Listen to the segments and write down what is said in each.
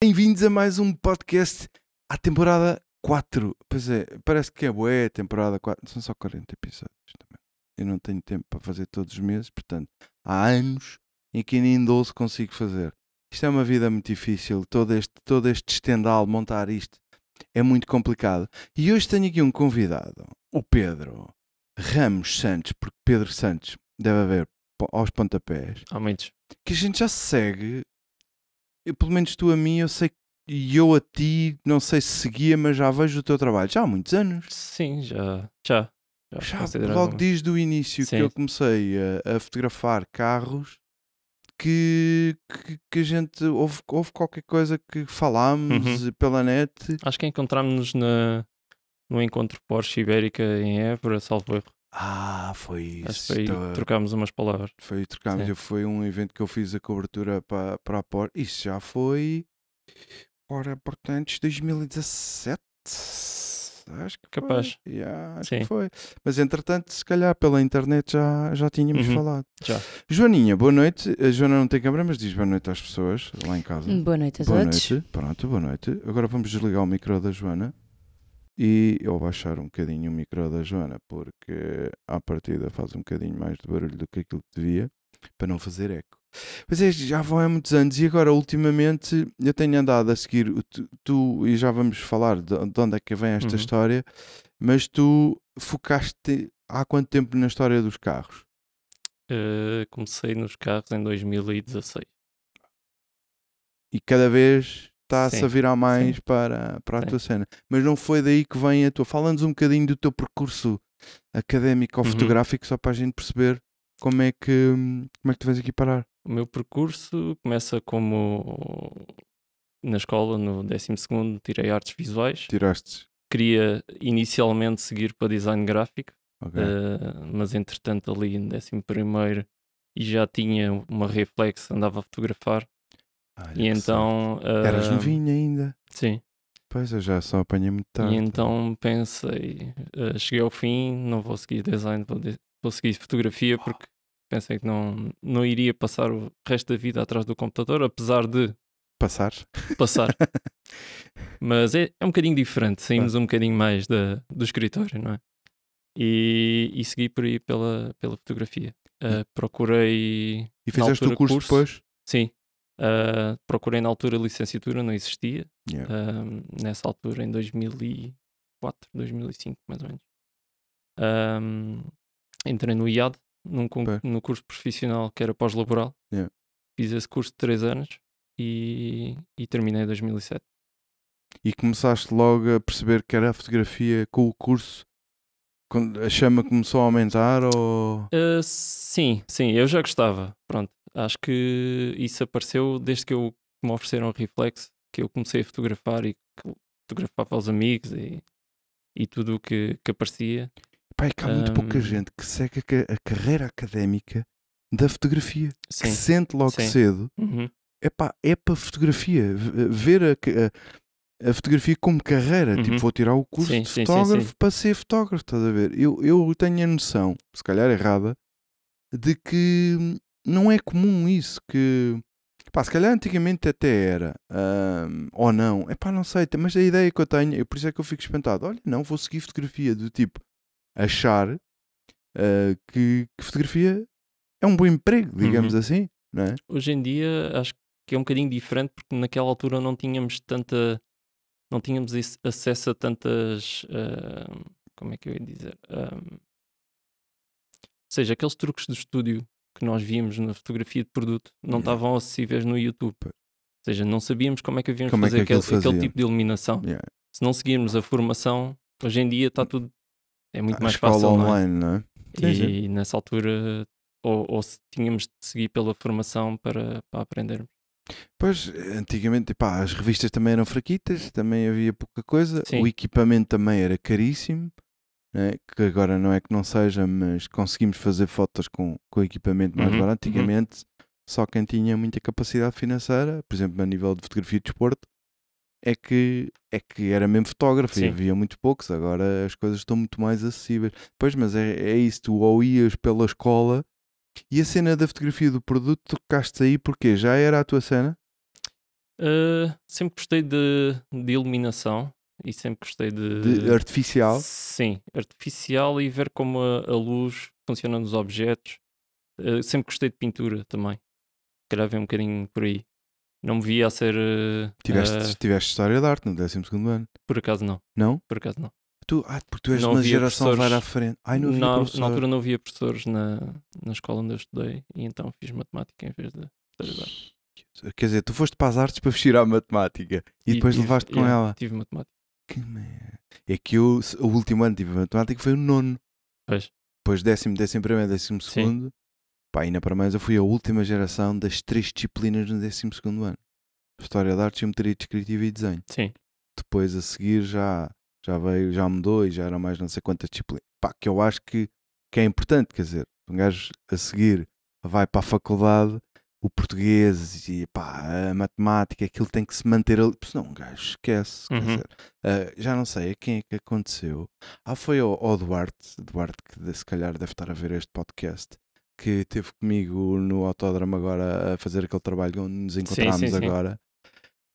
Bem-vindos a mais um podcast à temporada 4. Pois é, parece que é boa a temporada 4. São só 40 episódios também. Eu não tenho tempo para fazer todos os meses, portanto, há anos em que nem 12 consigo fazer. Isto é uma vida muito difícil, todo este, todo este estendal, montar isto, é muito complicado. E hoje tenho aqui um convidado, o Pedro Ramos Santos, porque Pedro Santos deve haver aos pontapés. Há muitos. Que a gente já segue eu, pelo menos tu a mim, eu sei e eu a ti, não sei se seguia, mas já vejo o teu trabalho já há muitos anos. Sim, já. Já, já, já logo desde o início Sim. que eu comecei a, a fotografar carros, que, que, que, a gente houve, houve qualquer coisa que falámos uhum. pela net. Acho que encontramos nos no encontro Porsche Ibérica em Évora, salvo erro. Ah, foi isso. Acho foi Tô... trocámos umas palavras. Foi trocámos. Foi um evento que eu fiz a cobertura para, para a Porta. Isso já foi. Ora, portanto, 2017. Acho que Capaz. Foi. Yeah, acho Sim. que foi. Mas entretanto, se calhar pela internet já, já tínhamos uhum. falado. Já. Joaninha, boa noite. A Joana não tem câmera, mas diz boa noite às pessoas lá em casa. Boa noite a todos. Boa noite. Pronto, boa noite. Agora vamos desligar o micro da Joana. E eu baixar um bocadinho o micro da Joana, porque à partida faz um bocadinho mais de barulho do que aquilo que devia, para não fazer eco. mas é, já vão há muitos anos e agora ultimamente eu tenho andado a seguir tu, tu e já vamos falar de, de, onde é que vem esta uhum. história, mas tu focaste há quanto tempo na história dos carros? Uh, comecei nos carros em 2016. E cada vez está-se a virar mais sim. para, para a tua cena. Mas não foi daí que vem a tua. Fala-nos um bocadinho do teu percurso académico ou uhum. fotográfico, só para a gente perceber como é que, como é que tu vens aqui parar. O meu percurso começa como na escola, no 12, tirei artes visuais. Tiraste. Queria inicialmente seguir para design gráfico, okay. uh, mas entretanto, ali no 11 e já tinha uma reflexo, andava a fotografar Olha e então. Uh, Eras ah, novinho ainda. Sim. Pois eu já só apanhei muito tarde. E então, então pensei, uh, cheguei ao fim, não vou seguir design, vou, de vou seguir fotografia oh. porque pensei que não, não iria passar o resto da vida atrás do computador, apesar de passar. Passar. Mas é, é um bocadinho diferente, saímos ah. um bocadinho mais da, do escritório, não é? E, e segui por aí pela, pela fotografia. Uh, procurei. E fizeste o curso, curso depois? Sim, Uh, procurei na altura licenciatura, não existia. Yeah. Ah, nessa altura, em 2004, 2005, mais ou menos. Um, ah, entrei no IAD, num, no curso profissional que era pós-laboral. Yeah. Fiz esse curso de 3 anos e, e terminei em 2007. E começaste logo a perceber que era a fotografia com o curso quando a chama começou a aumentar ou uh, sim sim eu já gostava pronto Acho que isso apareceu desde que eu me ofereceram o reflex, que eu comecei a fotografar e fotografava aos amigos e, e tudo o que, que aparecia. Pai, é que há um... muito pouca gente que segue a, carreira académica da fotografia, Sim. que sente logo Sim. cedo. Uhum. Epá, é para fotografia. Eh, ver a, a, a fotografia como carreira. Tipo, uhum. Tipo, vou tirar o curso sim, de sim, fotógrafo sim, para ser fotógrafo. Estás a ver? Eu, eu tenho a noção, se calhar errada, de que hum, não é comum isso que. Pá, se calhar antigamente até era, ou não, é pá, não sei, mas a ideia que eu tenho, eu, por isso é que eu fico espantado. Olha, não, vou seguir fotografia do tipo achar uh, que, que, fotografia é um bom emprego, digamos uhum. assim, não é? Hoje em dia acho que é um bocadinho diferente porque naquela altura não tínhamos tanta, não tínhamos acesso a tantas, uh, como é que eu ia dizer? Um, ou seja, aqueles truques do estúdio que nós víamos na fotografia de produto não estavam yeah. acessíveis no YouTube. Ou seja, não sabíamos como é que havíamos como é fazer é aquele, aquele, tipo de iluminação. Yeah. Se não seguirmos a formação, hoje em dia está tudo. É muito a mais fácil. online, não é? Não é? Sim, e sim. nessa altura, ou, ou tínhamos de seguir pela formação para, para aprendermos. Pois, antigamente, pá, as revistas também eram fraquitas, também havia pouca coisa, Sim. o equipamento também era caríssimo. Né, que agora não é que não seja, mas conseguimos fazer fotos com, com equipamento mais uhum. barato. Uhum. Antigamente, uhum. só quem tinha muita capacidade financeira, por exemplo, a nível de fotografia de desporto, é que, é que era mesmo fotógrafo Sim. e havia muito poucos. Agora as coisas estão muito mais acessíveis. Pois, mas é, é isso, tu ou ias pela escola. E a cena da fotografia do produto, tocaste aí porque já era a tua cena? Uh, sempre gostei de, de iluminação, e sempre gostei de... de artificial? Sim, artificial e ver como a, a luz funciona nos objetos. Uh, sempre gostei de pintura também. queria calhar vem um bocadinho por aí. Não me via a ser. Uh, tiveste, uh, tiveste História de Arte no 12 ano? Por acaso não. Não? Por acaso não. Tu, ah, porque tu és não uma geração vai à frente. Ai, não na, na, altura não havia professores na, na escola onde eu estudei e então fiz matemática em vez de História de Arte. Quer dizer, tu foste para as artes para vestir a matemática e, e depois levaste com ela. Tive matemática. Que merda. É que eu, o último ano tive matemática foi o nono. Pois. Depois décimo, décimo primeiro, décimo segundo. Sim. Pá, ainda para mais, eu fui a última geração das três disciplinas no décimo segundo ano. História da Arte, Geometria Descritiva e Desenho. Sim. Depois a seguir já, já veio, já mudou e já era mais não sei quantas disciplinas. Pá, que eu acho que, que é importante, quer dizer, um gajo a seguir vai para a faculdade o português e pá, a matemática, aquilo tem que se manter ali. Pois não, um gajo esquece. Uhum. Dizer, uh, já não sei a quem é que aconteceu. Ah, foi ao, Duarte, Duarte que se calhar deve estar a ver este podcast, que teve comigo no autódromo agora a fazer aquele trabalho onde nos encontramos agora. Sim.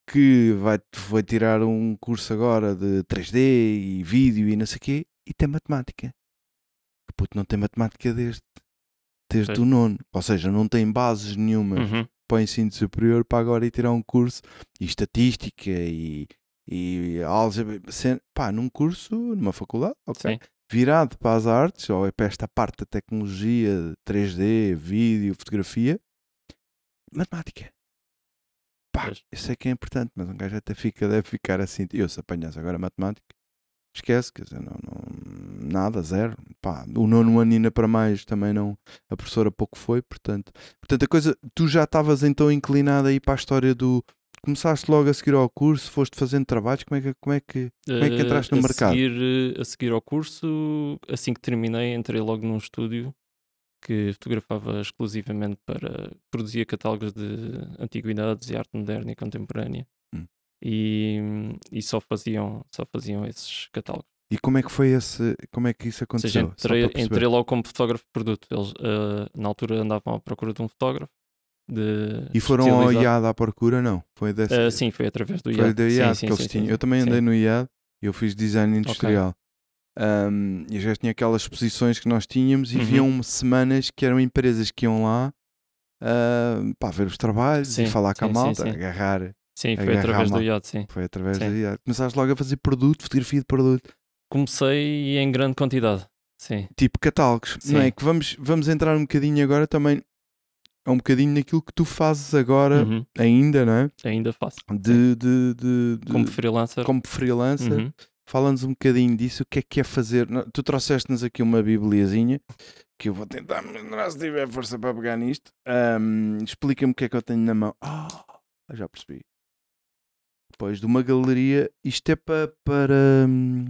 Que vai, vai tirar um curso agora de 3D e vídeo e não sei o quê, e tem matemática. Que puto não tem matemática deste desde do o nono. Ou seja, não tem bases nenhuma uhum. para o ensino superior para agora ir tirar um curso e estatística e, e álgebra. Pá, num curso, numa faculdade, ok. Virado para as artes, ou é para esta parte da tecnologia, 3D, vídeo, fotografia, matemática. Pá, isso eu é sei que é importante, mas um gajo até fica, deve ficar assim. Eu, se apanhasse agora matemática, esquece, quer dizer, não, não, nada, zero. Pá, o nono ano ainda para mais também não. A professora pouco foi, portanto. Portanto, a coisa. Tu já estavas então inclinada aí para a história do. Começaste logo a seguir ao curso, foste fazendo trabalhos, como é que, como é que, como é que entraste no uh, a mercado? Seguir, eh, a seguir ao curso, assim que terminei, entrei logo num estúdio que fotografava exclusivamente para. produzia catálogos de antiguidades e arte moderna e contemporânea. Hum. E, e só, faziam, só faziam esses catálogos. E como é que foi esse, como é que isso aconteceu? Ou seja, entrei, entrei logo como fotógrafo de produto. Eles uh, na altura andavam à procura de um fotógrafo. De e foram ao IAD à procura, não? Foi dessa... Uh, sim, foi através do IAD. Foi do IAD sim, que eles sim, tinham. Eu também andei no IAD e eu fiz design industrial. Okay. Um, e já tinha aquelas exposições que nós tínhamos e uhum. viam semanas que eram empresas que iam lá uh, para ver os trabalhos sim, e falar com a malta, sim, sim. agarrar. Sim, foi através do IAD, sim. Foi através do IAD. Começaste logo a fazer produto, fotografia de produto comecei em grande quantidade. Sim. Tipo catálogos. Sim. Não é? Que vamos, vamos entrar um bocadinho agora também. É um bocadinho naquilo que tu fazes agora, uhum. ainda, não é? Ainda faço. De, de, de, de como freelancer. Como freelancer. Uhum. Fala-nos um bocadinho disso, o que é que é fazer? Tu trouxeste-nos aqui uma bibliazinha que eu vou tentar melhorar se tiver força para pegar nisto. Um, Explica-me o que é que eu tenho na mão. Oh, já percebi. Pois, de uma galeria, isto é para, para, hum,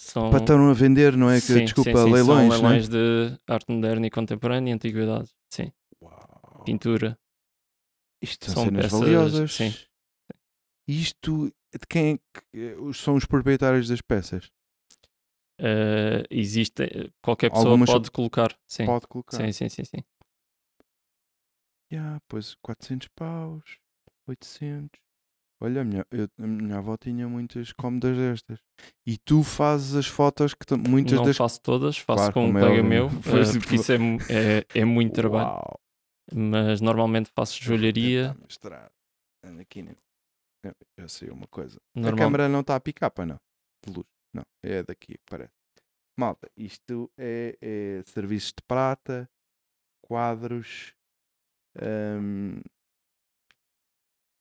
são... Para estarem a vender, não é? Que, desculpa, sim, sim. leilões. São é? leilões de arte moderna e contemporânea e antiguidades. Sim. Uau. Pintura. Isto são, cenas peças... valiosas. Sim. Isto de quem é que eh, são os proprietários das peças? Uh, existe, qualquer pessoa Algumas... pode colocar. Sim. Pode colocar. Sim, sim, sim. sim. Yeah, pois 400 paus, 800. Olha, a minha, eu, a minha avó tinha muitas cómodas destas. E tu fazes as fotos que muitas Não das. faço todas, faço claro, com um é colega meu, uh, porque isso é, é, é muito trabalho. Uau. Mas normalmente faço joalharia. Mostrar. Aqui, né? Eu sei uma coisa. Normal... A câmera não está a picar, para não. De luz. Não, é daqui, parece. Malta, isto é, é serviços de prata, quadros, um,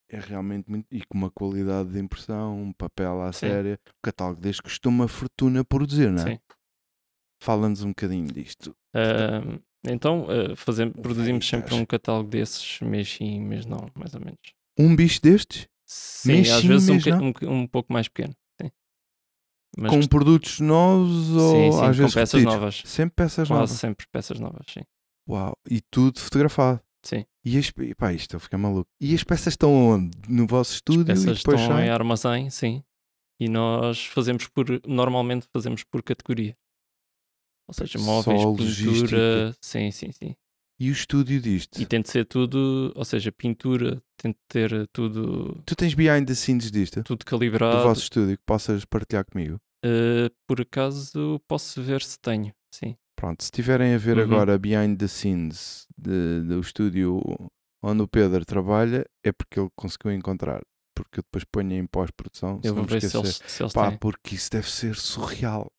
é realmente muito. E com uma qualidade de impressão, um papel à Sim. séria. O catálogo deste custou uma fortuna produzir, não é? Sim. Fala-nos um bocadinho disto. Uh, então, uh, eh, fazemos, produzimos sempre um catálogo desses, mês sim, mês não, mais ou menos. Um bicho destes? Sim, mês às sim, vezes mês um, um, um, pouco mais pequeno. com produtos novos ou sim, sim, às com vezes peças repetidos. novas. Sempre peças Quase novas. sempre peças novas, sim. Uau, e tudo fotografado. Sim. E as, pá, isto eu fiquei maluco. E as peças estão onde? No vosso estúdio? As peças estão sai? em armazém, sim. E nós fazemos por, normalmente fazemos por categoria. Ou seja, móveis, Só pintura, sim, sim, sim. E o estúdio disto? E tem de ser tudo, ou seja, pintura, tem de ter tudo... Tu tens behind the scenes disto? Tudo calibrado. Do vosso estúdio, que possas partilhar comigo? Uh, por acaso, posso ver se tenho, sim. Pronto, se tiverem a ver uhum. agora Behind the Scenes de, do estúdio onde o Pedro trabalha, é porque ele conseguiu encontrar. Porque eu depois ponho em pós-produção. Eu vou ver esquecer. se eles, se eles Pá, têm. porque isso deve ser surreal.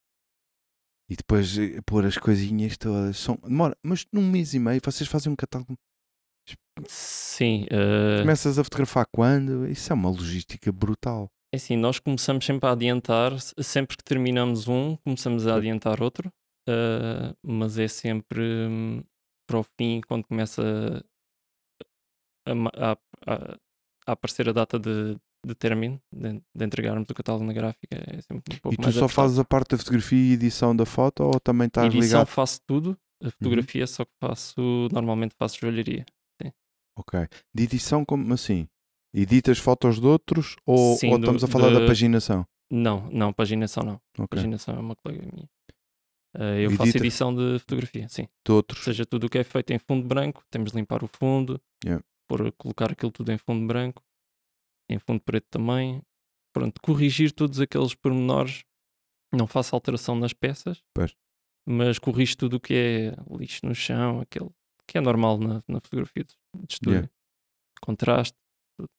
E depois eh, pôr as coisinhas todas. São... Demora, mas num mês e meio vocês fazem um catálogo. Sim. Uh... Começas a fotografar quando? Isso é uma logística brutal. É assim, nós começamos sempre a adiantar, sempre que terminamos um, começamos a adiantar outro uh, mas é sempre um, para o fim, quando começa a, a, a, a aparecer a data de, de término, de, de, entregarmos o catálogo na gráfica. É sempre um pouco e tu mais só fazes a parte da fotografia e edição da foto ou também estás edição ligado? Edição faço tudo, a uhum. fotografia uhum. só que faço, normalmente faço joalheria. Sim. Ok. De edição como assim? Editas fotos de outros ou, Sim, ou estamos do, a falar de... da paginação? Não, não, paginação não. Okay. Paginação é uma colega minha. Uh, eu Edita. faço edição de fotografia, sim. De outros. Ou seja, tudo o que é feito em fundo branco, temos de limpar o fundo, yeah. por colocar aquilo tudo em fundo branco, em fundo preto também. Pronto, corrigir todos aqueles pormenores. Não faço alteração nas peças, pois. mas corrijo tudo o que é lixo no chão, aquele que é normal na, na fotografia de, de estúdio. Yeah. Contraste. Tudo.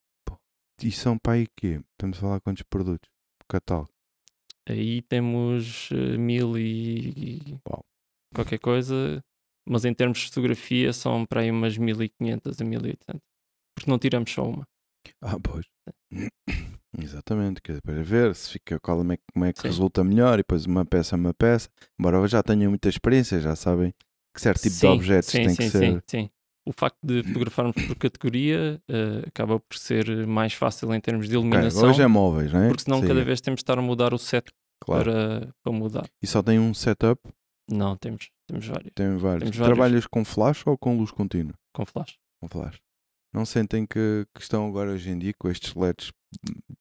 E são para aí quê? Estamos a falar quantos produtos? Catálogo. Aí temos eh, mil e, Uau. qualquer coisa, mas em termos de fotografia são para aí umas 1500 a 1800, porque não tiramos só uma. Ah, pois. É. Exatamente, quer depois ver se fica qual, é, como é que Sim. resulta melhor e depois uma peça a é uma peça. Embora eu já tenha muita experiência, já sabem que certo tipo sim, de objetos sim, tem sim, que ser. Sim, sim o facto de fotografarmos por categoria uh, acaba por ser mais fácil em termos de iluminação. Okay, hoje é móveis, não é? Porque senão Sim. cada vez temos de estar a mudar o set claro. para, para mudar. E só tem um setup? Não, temos, temos vários. Tem vários. Temos vários. Trabalhas com flash ou com luz contínua? Com flash. Com flash. Não sentem que, que estão agora hoje em dia com estes LEDs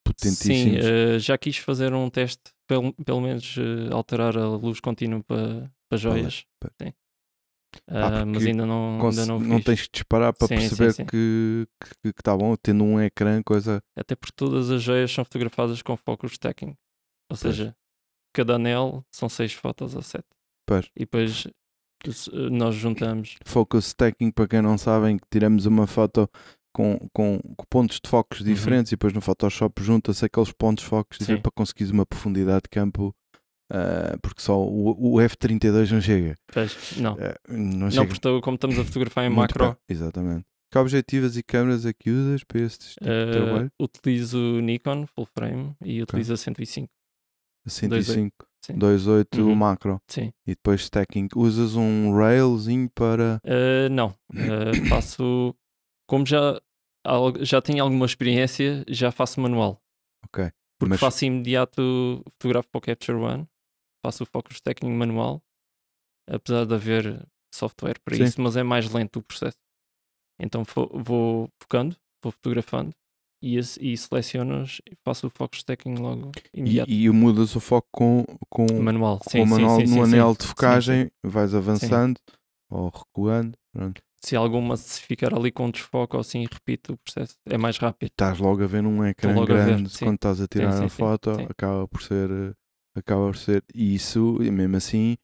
potentíssimos? Sim, uh, eh, já quis fazer um teste, pelo, pelo menos uh, alterar a luz contínua para, para joias. Para, para. Ah, mas ainda não, ainda não, não tens que disparar para sim, perceber sim, sim. que está bom, tendo um ecrã, coisa. Até porque todas as joias são fotografadas com foco stacking. Ou pois. seja, cada anel são seis fotos ou sete. Pois. E depois eh, nós juntamos. Focus stacking, para quem não sabem, que tiramos uma foto com, com, com pontos de focos uhum. diferentes uhum. e depois no Photoshop junta-se aqueles pontos de focos para conseguir uma profundidade de campo Uh, porque só o, o, F32 não chega. Pois, não. Uh, não, não porque como estamos a fotografar em macro. Bem. Exatamente. Que objetivas e câmeras é que usas para este tipo uh, trabalho? Utilizo Nikon full frame e utilizo okay. a 105. A 105, 28 uhum. macro. Sim. E depois stacking. Usas um railzinho para. Uh, não. faço. Como já, já tenho alguma experiência, já faço manual. Ok. Porque Mas... faço imediato, fotografo para o Capture One faço o Focus Stacking manual, apesar de haver software para Sim. isso, mas é mais lento o processo. Então vou focando, vou fotografando e, e selecionas e faço o focus stacking logo imediato. E, e mudas o foco com, com manual, com sim, o manual sim, sim, no anel de focagem, vais avançando ou recuando. Pronto. Se alguma se ficar ali com desfoco ou assim, repito o processo, é mais rápido. Estás logo a ver num ecrã grande ver, quando estás a tirar a foto, acaba por ser eh, acaba por ser isso, e mesmo assim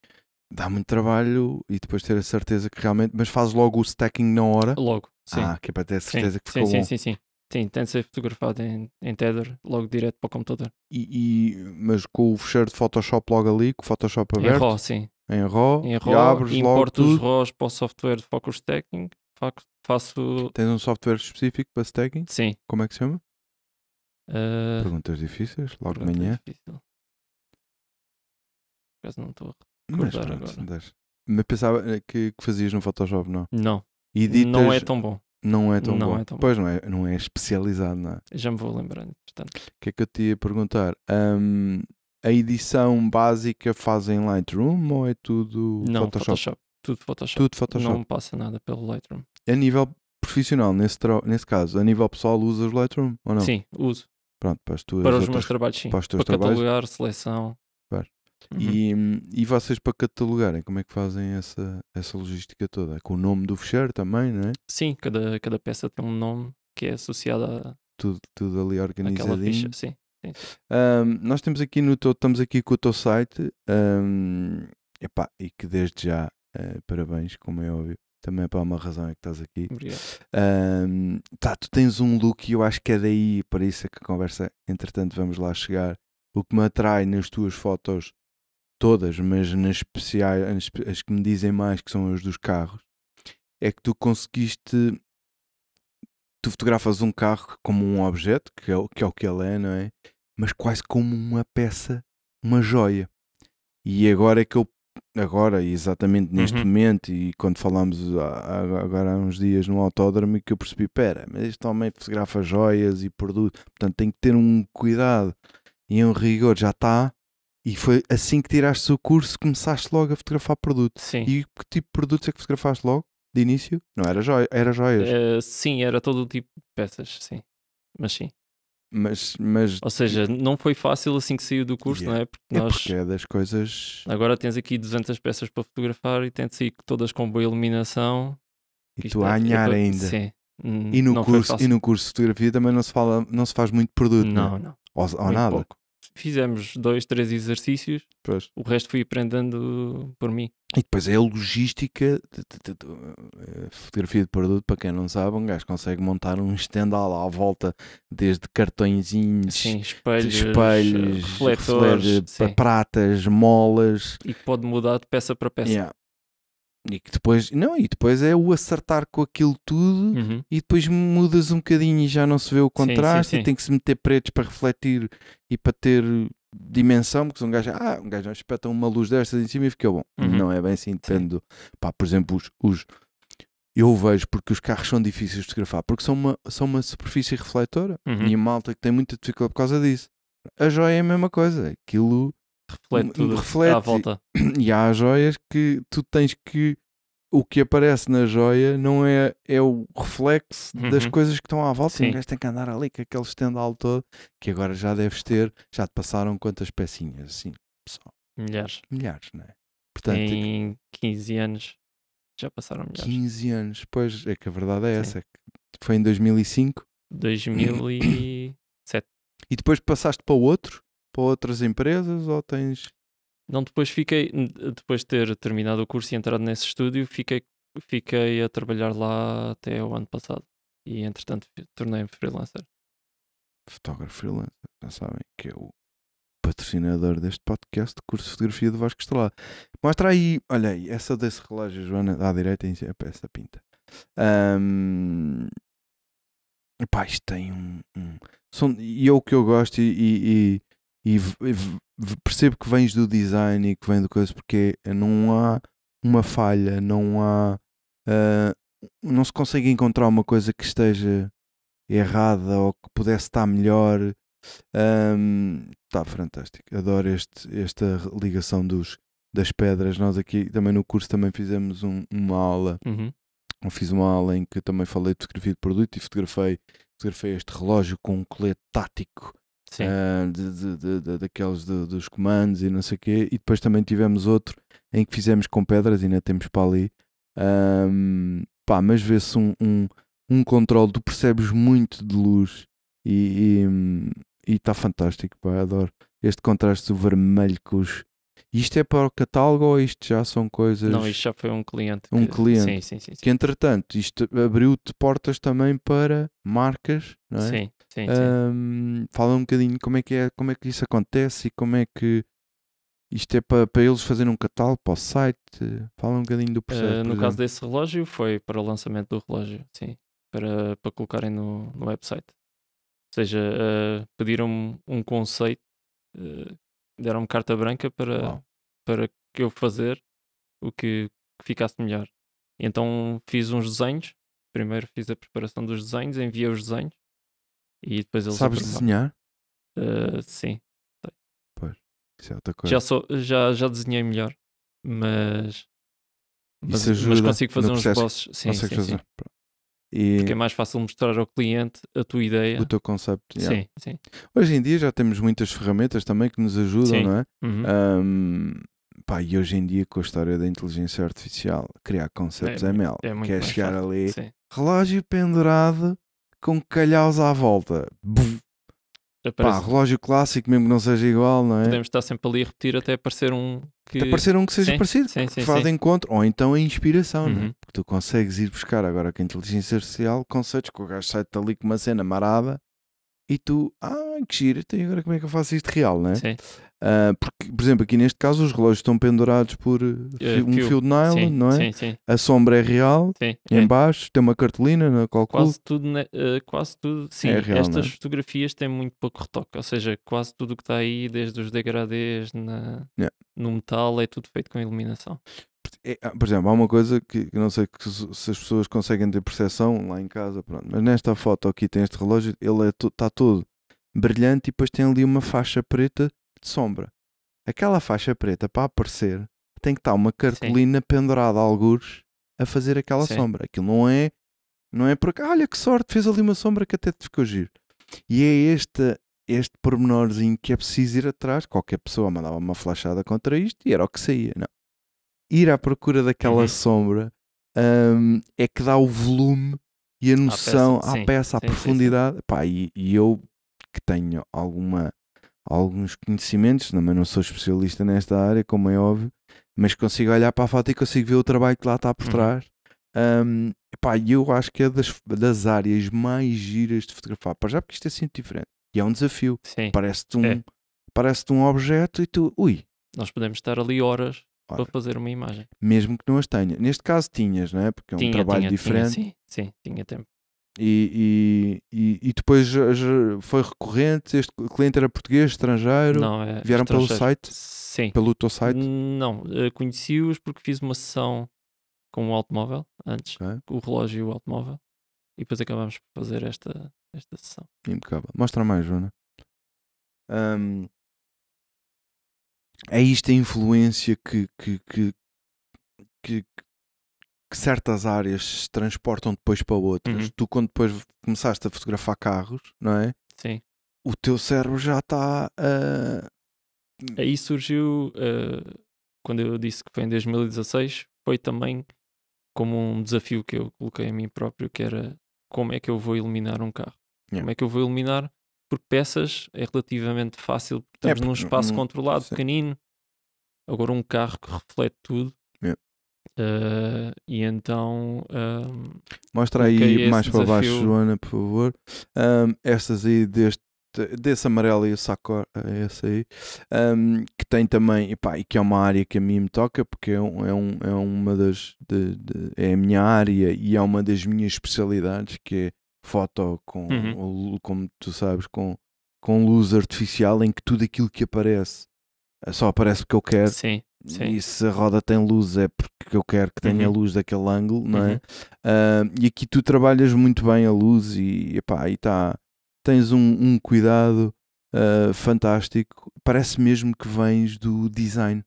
dá muito trabalho e depois ter a certeza que realmente, mas fazes logo o stacking na hora? Logo, sim. Ah, que é para ter a certeza sim, que ficou sim, bom. Sim, sim, sim. Sim, tem de ser fotografado em, em Tether, logo direto para o computador. E, e, mas com o fecheiro de Photoshop logo ali, com o Photoshop aberto? Em RAW, sim. Em RAW, em RAW e abres importo logo os RAWs para o software de Focus Stacking, faço... Tens um software específico para stacking? Sim. Como é que se chama? Uh... Perguntas difíceis, logo Perguntas de manhã. Difícil acaso não estou a recordar mas pronto, agora. Mas pensava eh, que, que, fazias no Photoshop, não? Não. Editas... Não é tão bom. Não é tão não bom. É tão pois bom. não é, não é especializado, não é? Já me vou lembrando, portanto. O que é que eu te ia perguntar? Um, a edição básica em Lightroom ou é tudo não, Photoshop? Photoshop? Tudo Photoshop. Tudo Photoshop. Não passa nada pelo Lightroom. A nível profissional, nesse, nesse caso, a nível pessoal, usas Lightroom ou não? Sim, uso. Pronto, para, as tuas para os outras, meus trabalhos, sim. Para, para trabalhos. catalogar, seleção. Uhum. E, hum, e vocês para catalogarem, como é que fazem essa, essa logística toda? É com o nome do fecheiro também, não é? Sim, cada, cada peça tem um nome que é associado a tudo, tudo ali organizadinho. Ficha, sim. sim. Um, nós temos aqui no teu, estamos aqui com o teu site um, epá, e que desde já uh, parabéns, como é óbvio. Também é para uma razão é que estás aqui. Um, tá, tu tens um look e eu acho que é daí, para isso é que a conversa, entretanto, vamos lá chegar. O que me atrai nas tuas fotos todas, mas nas especiais, as que me dizem mais, que são as dos carros, é que tu conseguiste. Tu fotografas um carro como um objeto, que é, o, que é o que ele é, não é? Mas quase como uma peça, uma joia. E agora é que eu. Agora, exatamente uhum. neste uhum. momento, e quando falámos agora há uns dias no autódromo, é que eu percebi: pera, mas este homem fotografa joias e produtos, portanto tem que ter um cuidado e um rigor, já está e foi assim que tiraste o curso, começaste logo a fotografar produto. Sim. E que tipo de produtos é que fotografaste logo? De início? Não, era, joia, era joias? Uh, sim, era todo o tipo de peças, sim. Mas sim. Mas, mas... Ou seja, não foi fácil assim que saiu do curso, yeah. não é? Porque, é nós... é porque é das coisas... Agora tens aqui 200 peças para fotografar e tens de sair todas com boa iluminação. E tu a anhar é... é ainda. Sim. E no, curso, e no curso de fotografia também não se, fala, não se faz muito produto, não? Não, né? não. Ou, ou nada? Pouco fizemos dois, três exercícios, pois. o resto fui aprendendo por mim. E depois é a logística, de, de, de, eh, fotografia de produto, para quem não sabe, um gajo consegue montar um stand-all à volta, desde cartõezinhos, sim, espelhos, espelhos, refletores, refletores pratas, molas. E pode mudar de peça para peça. Yeah e que depois, não, e depois é o acertar com aquilo tudo uhum. e depois mudas um bocadinho e já não se vê o contraste sim, sim, sim. tem que se meter pretos para refletir e para ter dimensão, porque se um gajo, ah, um gajo espeta uma luz destas em cima e fica bom. Uhum. Não é bem assim, tendo pá, por exemplo, os, os, eu vejo porque os carros são difíceis de grafar porque são uma, são uma superfície refletora uhum. e a malta que tem muita dificuldade por causa disso. A joia é a mesma coisa, aquilo reflete tudo reflete, à volta. E há joias que tu tens que. O que aparece na joia não é, é o reflexo uhum. das coisas que estão à volta. Sim. O gajo tem que andar ali com aquele estendal todo, que agora já deves ter, já te passaram quantas pecinhas? Assim, pessoal. Milhares. Milhares, não é? Portanto, em 15 anos já passaram milhares. 15 anos, pois é que a verdade é Sim. essa. É foi em 2005. 2007. E depois passaste para o outro para outras empresas ou tens. Não, depois fiquei, depois de ter terminado o curso e entrado nesse estúdio, fiquei, fiquei a trabalhar lá até o ano passado. E entretanto tornei-me freelancer. Fotógrafo freelancer, já sabem que é o patrocinador deste podcast de curso de fotografia do Vasco Estelar. Mostra aí, olha aí, essa desse relógio, Joana, à direita, é essa pinta. Um, Epá, isto tem um. um som, e é o que eu gosto, e, e, e, e percebo que vens do design e que vem do coisa, porque não há uma falha, não há. Uh, não se consegue encontrar uma coisa que esteja errada ou que pudesse estar melhor. Está um, fantástico. Adoro este, esta ligação dos, das pedras. Nós aqui também no curso também fizemos um, uma aula. Uhum. Eu fiz uma aula em que também falei de fotografia de produto e fotografei, fotografei este relógio com um colete tático Sim. Uh, de, de, de, daqueles dos comandos e não sei o quê. E depois também tivemos outro em que fizemos com pedras, ainda temos para ali. Um, pá, mas vê-se um, um, um controle, tu percebes muito de luz e está hum, fantástico, pá, adoro. Este contraste do vermelho com os, isto é para o catálogo ou isto já são coisas. Não, isto já foi um cliente. Que... Um cliente. Sim, sim, sim, sim. Que entretanto, isto abriu-te portas também para marcas, não é? Sim, sim. Um, sim. fala um bocadinho como é, que é, como é que isso acontece e como é que. Isto é para, para eles fazerem um catálogo para o site? Fala um bocadinho do processo. Uh, no caso desse relógio, foi para o lançamento do relógio, sim. Para, para colocarem no, no website. Ou seja, uh, ah, pediram um conceito uh, deram-me carta branca para, para que eu fazer o que, que ficasse melhor. E então fiz uns desenhos, primeiro fiz a preparação dos desenhos, enviei os desenhos e depois eles. Sabes desenhar? Uh, sim. Pois, isso é outra coisa. Já, sou, já, já desenhei melhor, mas. Mas, mas, consigo fazer uns bosses. Sim, sim, sim. E Porque é mais fácil mostrar ao cliente a tua ideia. O teu conceito. Yeah. Sim, sim. Hoje em dia já temos muitas ferramentas também que nos ajudam, sim. não é? Uhum. Um, pá, e hoje em dia com a história da inteligência artificial, criar conceitos é, ML, é, é quer é chegar fácil. ali, sim. relógio pendurado com calhaus à volta. Bum. Aparece... Pá, relógio clássico, mesmo que não seja igual, não é? Podemos estar sempre ali a repetir até aparecer um que. Até aparecer um que seja sim, parecido, sim, sim, que faz encontro. Ou então a inspiração, uhum. não é? Uhum. Porque tu consegues ir buscar agora com a inteligência artificial conceitos que o gajo sai ali com uma cena marada e tu, ah, que giro, então agora como é que eu faço isto real, não é? Sim. Uh, porque, por exemplo, aqui neste caso os relógios estão pendurados por uh, um fio, fio de nylon, sim, não é? Sim, sim. A sombra é real, sim, em é. baixo tem uma cartolina na qual quase tudo, uh, quase tudo, sim. É real, é? estas é? fotografias têm muito pouco retoque, ou seja, quase tudo o que está aí, desde os degradês na, yeah. no metal, é tudo feito com iluminação. Ah, por exemplo, há uma coisa que, que não sei que se as pessoas conseguem ter percepção lá em casa, pronto, mas nesta foto aqui tem este relógio, ele é está todo brilhante e depois tem ali uma faixa preta de sombra. Aquela faixa preta para aparecer tem que estar uma cartolina Sim. pendurada a algures a fazer aquela Sim. sombra. Aquilo não é, não é porque, olha que sorte, fez ali uma sombra que até te ficou giro. E é este, este pormenorzinho que é preciso ir atrás. Qualquer pessoa mandava uma flashada contra isto e era o que saía. Não. Ir à procura daquela uhum. sombra um, é que dá o volume e a noção à peça, à, peça, à sim, profundidade. Sim, Pá, e, e, eu que tenho alguma alguns conhecimentos, também não sou especialista nesta área, como é óbvio, mas consigo olhar para a foto e consigo ver o trabalho que lá está por uhum. trás. Uhum. Um, epá, eu acho que é das, das áreas mais giras de fotografar, para já porque isto é sempre diferente. E é um desafio. Parece-te um, é. parece um objeto e tu, ui. Nós podemos estar ali horas Ora, para fazer uma imagem. Mesmo que não as tenha. Neste caso tinhas, não é? Porque é um tinha, trabalho tinha, diferente. Tinha, sim, sim, tinha tempo. E, e, e, depois eh, foi recorrente, este cliente era português, estrangeiro? Não, é Vieram estrangeiro. pelo site? Sim. Pelo teu site? Não, eh, conheci-os porque fiz uma sessão com o automóvel antes, okay. o relógio e o automóvel, e depois acabámos por fazer esta, esta sessão. Impecável. Mostra mais, Joana. Um, é isto a influência que, que, que, que, que certas áreas se transportam depois para outras. Uhum. Tu, quando depois começaste a fotografar carros, não é? Sim. O teu cérebro já está. Uh... Ah, Aí surgiu, uh, quando eu disse que foi em 2016, foi também como um desafio que eu coloquei a mim próprio, que era como é que eu vou iluminar um carro? Yeah. Como é que eu vou iluminar? Porque peças é relativamente fácil, porque é, estamos é porque, num espaço controlado, sim. pequenino. Agora um carro que reflete tudo Uh, e então. Ah, Mostra aí mais para baixo, Joana, por favor. Um, ah, estas aí deste desse amarelo e o saco essa aí, um, que tem também, epá, e que é uma área que a mim me toca, porque é, um, é, um, é uma das, de, de, é a minha área e é uma das minhas especialidades, que é foto com, uhum. como tu sabes, com, com luz artificial, em que tudo aquilo que aparece só aparece porque eu quero. Sim. Sim. E se a roda tem luz é porque eu quero que tenha uhum. luz daquele ângulo, não é? Uhum. Uh, e aqui tu trabalhas muito bem a luz e pá aí está tens um, um cuidado uh, fantástico. Parece mesmo que vens do design.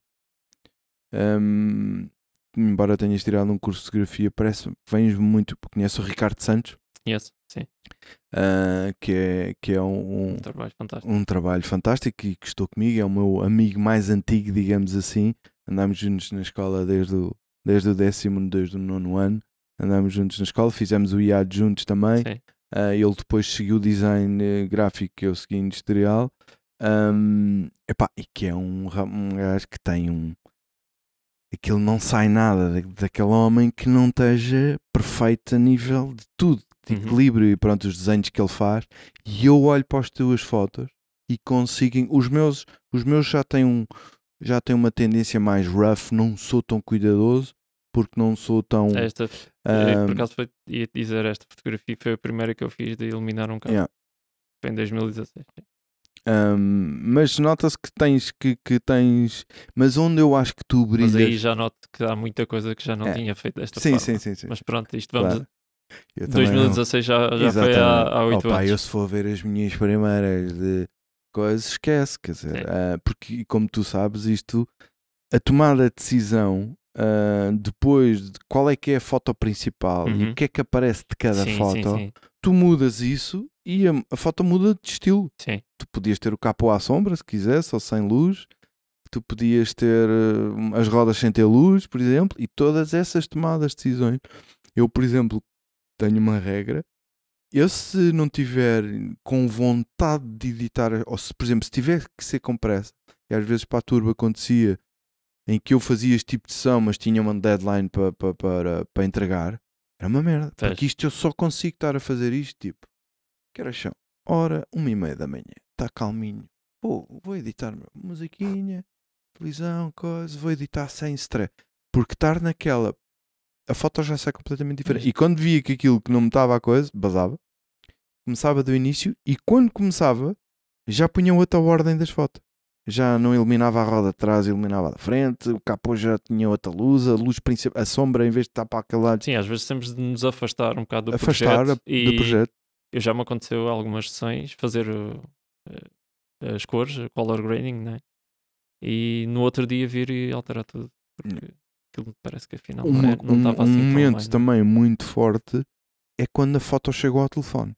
Um, embora tenhas tirado um curso de fotografia, parece que vens muito. Conheço o Ricardo Santos, Conheço, sim. Uh, que é, que é um, um, trabalho fantástico. um trabalho fantástico e que estou comigo, é o meu amigo mais antigo, digamos assim. Andámos juntos na escola desde o, desde o décimo, desde o nono ano. Andámos juntos na escola, fizemos o IAD juntos também. Uh, ele depois seguiu o design eh, gráfico que eu é segui industrial. Um, epá, e que é um, um gajo que tem um. Aquilo não sai nada daquele homem que não esteja perfeito a nível de tudo de uhum. equilíbrio e pronto, os desenhos que ele faz. E eu olho para as tuas fotos e conseguem. Os meus, os meus já têm um, já têm uma tendência mais rough, não sou tão cuidadoso porque não sou tão. Esta, um, eh, por acaso, foi, ia dizer, esta fotografia foi a primeira que eu fiz de iluminar um carro. Yeah. Foi em 2016. Um, mas nota-se que tens que, que, tens, mas onde eu acho que tu brilhas. Mas aí já noto que há muita coisa que já não é. tinha feito desta sim, forma. Sim, sim, sim. Mas pronto, isto vamos, claro. Eu 2016 já, já foi há oito oh, anos. Eu se for ver as minhas primeiras de coisas, esquece, quer dizer, uh, porque como tu sabes, isto, a tomada de decisão uh, depois de qual é que é a foto principal uhum. e o uhum. que é que aparece de cada sim, foto, sim, sim. tu mudas isso e a, a, foto muda de estilo. Sim. Tu podias ter o capô à sombra, se quisesse, ou sem luz. Tu podias ter ah, as rodas sem ter luz, por exemplo, e todas essas tomadas de decisões. Eu, por exemplo, tenho uma regra. Eu, se não tiver com vontade de editar, ou se, por exemplo, se tiver que ser com pressa, e às vezes para a turba acontecia em que eu fazia este tipo de sessão, mas tinha uma deadline para para para para entregar, era uma merda. Porque isto eu só consigo estar a fazer isto, tipo, que era chão Hora, uma e meia da manhã, está calminho. Pô, vou editar meu, musiquinha, televisão, coisa, vou editar sem stress. Porque estar naquela, a foto já sai completamente diferente. E quando via que aquilo que não me estava a coisa, basava, começava do início e quando começava, já punha outra ordem das fotos. Já não eliminava a roda de trás, eliminava a da frente, o capô já tinha outra luz, a luz principal, a sombra em vez de estar para aquele lado. Sim, às vezes temos de nos afastar um bocado do afastar projeto. Afastar do projeto. Eu já me aconteceu algumas sessões fazer eh, eh, as cores, color grading, né? E no outro dia vir e alterar tudo. Porque aquilo parece que afinal um, não, é, estava um, assim. Um momento bem, também muito forte é quando a foto chegou ao telefone.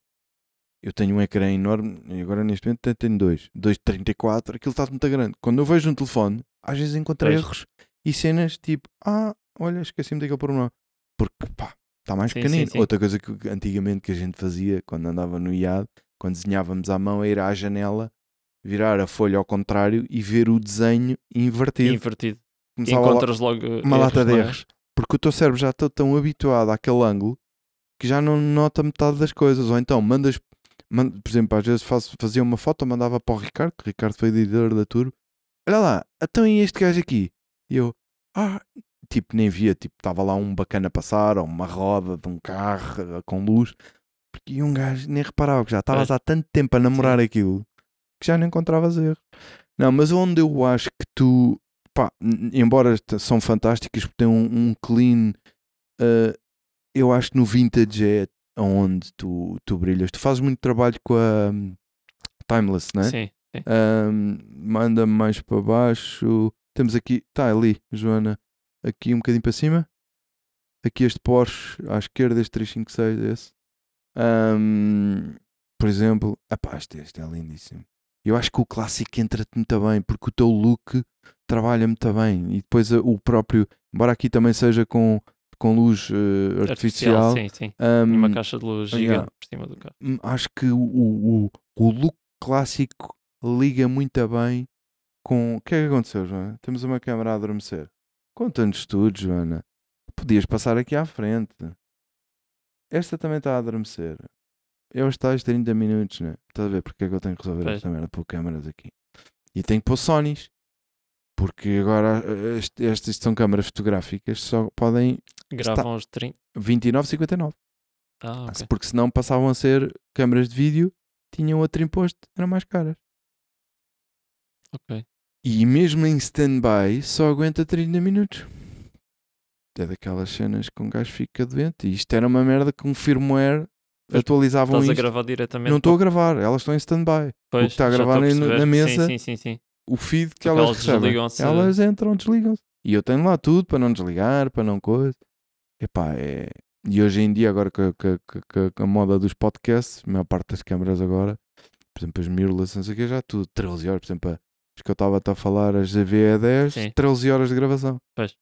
Eu tenho um ecrã enorme, e agora neste momento tenho dois, 2,34, aquilo está muito grande. Quando eu vejo um telefone, às vezes encontro pois. erros e cenas tipo, ah, olha, esqueci-me daquele problema. Porque pá, está mais pequenino. Outra coisa que antigamente que a gente fazia quando andava no IAD, quando desenhávamos à mão, era ir à janela, virar a folha ao contrário e ver o desenho invertido. Invertido e encontras lá, logo eh, uma lata de erros. Porque o teu cérebro já está tão habituado àquele ângulo que já não nota metade das coisas. Ou então mandas, manda, por exemplo, às vezes faz, fazia uma foto, mandava para o Ricardo, que o Ricardo foi editor da Turbo. Olha lá, então e este gajo aqui? E eu, ah, tipo, nem via, tipo, estava lá um bacana a passar, ou uma roda de um carro eh, com luz, e um gajo nem reparava que já estavas é. há tanto tempo a namorar Sim. aquilo que já não encontravas erros. Não, mas onde eu acho que tu pá, embora são fantásticas, porque tem um, um clean. Uh, eu acho que no vintage é onde tu, tu brilhas. Tu fazes muito trabalho com a um, Timeless, né? é? sim. Um, Manda-me mais para baixo. Temos aqui, tá ali, Joana. Aqui um bocadinho para cima. Aqui este Porsche à esquerda, este 356, esse. Um, por exemplo, a pasta, este é lindíssimo. Eu acho que o clássico entra-te muito bem, porque o teu look trabalha muito bem. E depois eh, o próprio, embora aqui também seja com, com luz uh, artificial, artificial, sim, sim. Um, uma hum, caixa de luz ah, gigante yeah, por cima do carro. Hum, acho que o, o, o look clássico liga muito bem com. O que é que aconteceu, Joana? Temos uma câmera a adormecer. Conta-nos tudo, Joana. Podias passar aqui à frente. Esta também está a adormecer. É os tais 30 minutos, né? Estás a ver porque é que eu tenho que resolver pois. esta merda por câmeras aqui? E tenho que pôr Sonys porque agora eh, estas são câmaras fotográficas, só podem. Gravam aos 30. 29, 59. Ah, ah okay. Porque senão passavam a ser câmaras de vídeo, tinham outro imposto, eram mais caras. Ok. E mesmo em stand-by só aguenta 30 minutos. É daquelas cenas que um gajo fica doente. E isto era uma merda que um firmware atualizavam Estás isto. a gravar diretamente? Não estou a gravar, elas estão em stand-by. O que está a gravar é na, na mesa sim, sim, sim, o feed que elas, elas recebem. Elas entram, desligam-se. E eu tenho lá tudo para não desligar, para não coisa. Epá, é... E hoje em dia, agora com, a moda dos podcasts, a maior parte das câmaras agora, por exemplo, as mirrorless, não sei o que, já é tudo, 13 horas, por exemplo, acho que eu estava a falar, as ZV-10, 13 horas de gravação. Pois.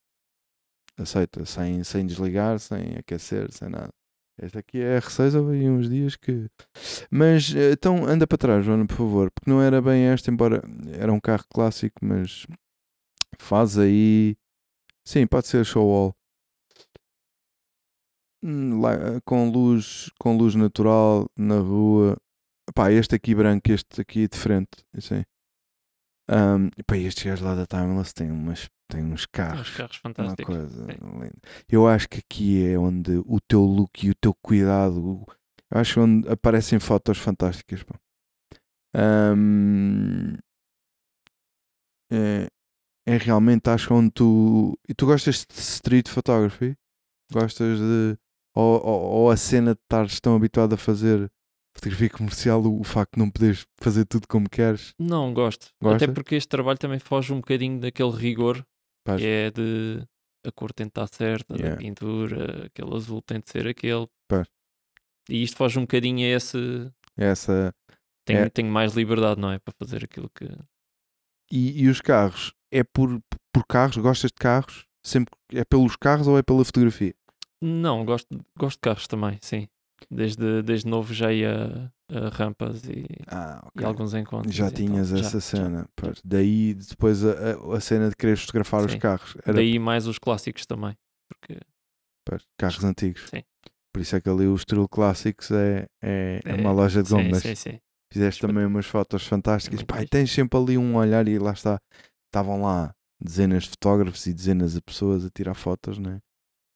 Aceita, sem, sem desligar, sem aquecer, sem nada. Esta aqui é R6, houve uns dias que. Mas eh, então anda para trás, Joana, por favor, porque não era bem esta, embora era um carro clássico, mas faz aí. Sim, pode ser show all. Hum, lá, eh, com luz com luz natural na rua pá, este aqui branco este aqui diferente sim um, pá, estes gajos lá da Timeless têm umas tem uns carros. Tem uns carros fantásticos. Uma coisa linda. Eu acho que aqui é onde o teu look e o teu cuidado. Eu acho onde aparecem fotos fantásticas. Pô. Um, é, é realmente acho é onde tu. E tu gostas de street photography? Gostas de. Ou, ou, ou a cena de estares tão habituado a fazer fotografia comercial, o, o facto de não poderes fazer tudo como queres? Não, gosto. Gosta? Até porque este trabalho também foge um bocadinho daquele rigor mas... é de a cor tem de estar certa yeah. da pintura, aquele azul tem de ser aquele. Pois. E isto faz um bocadinho esse. Essa. Tenho, é... tenho mais liberdade, não é? Para fazer aquilo que. E, e os carros? É por, por carros? Gostas de carros? Sempre é pelos carros ou é pela fotografia? Não, gosto, gosto de carros também, sim desde, desde novo já ia a rampas e, ah, okay. e alguns encontros. Já tinhas então, essa já, cena. Já. Daí depois a, a, cena de querer fotografar Sim. os carros. Era... Daí mais os clássicos também. Porque... carros antigos. Sim. Por isso é que ali o Estrelo Clássicos é, é, é, uma é, loja de gomas. Sim, sim, sim. Fizeste Mas, também umas fotos fantásticas. É Pai, tens sempre ali um olhar e lá está. Estavam lá dezenas de fotógrafos e dezenas de pessoas a tirar fotos, não é?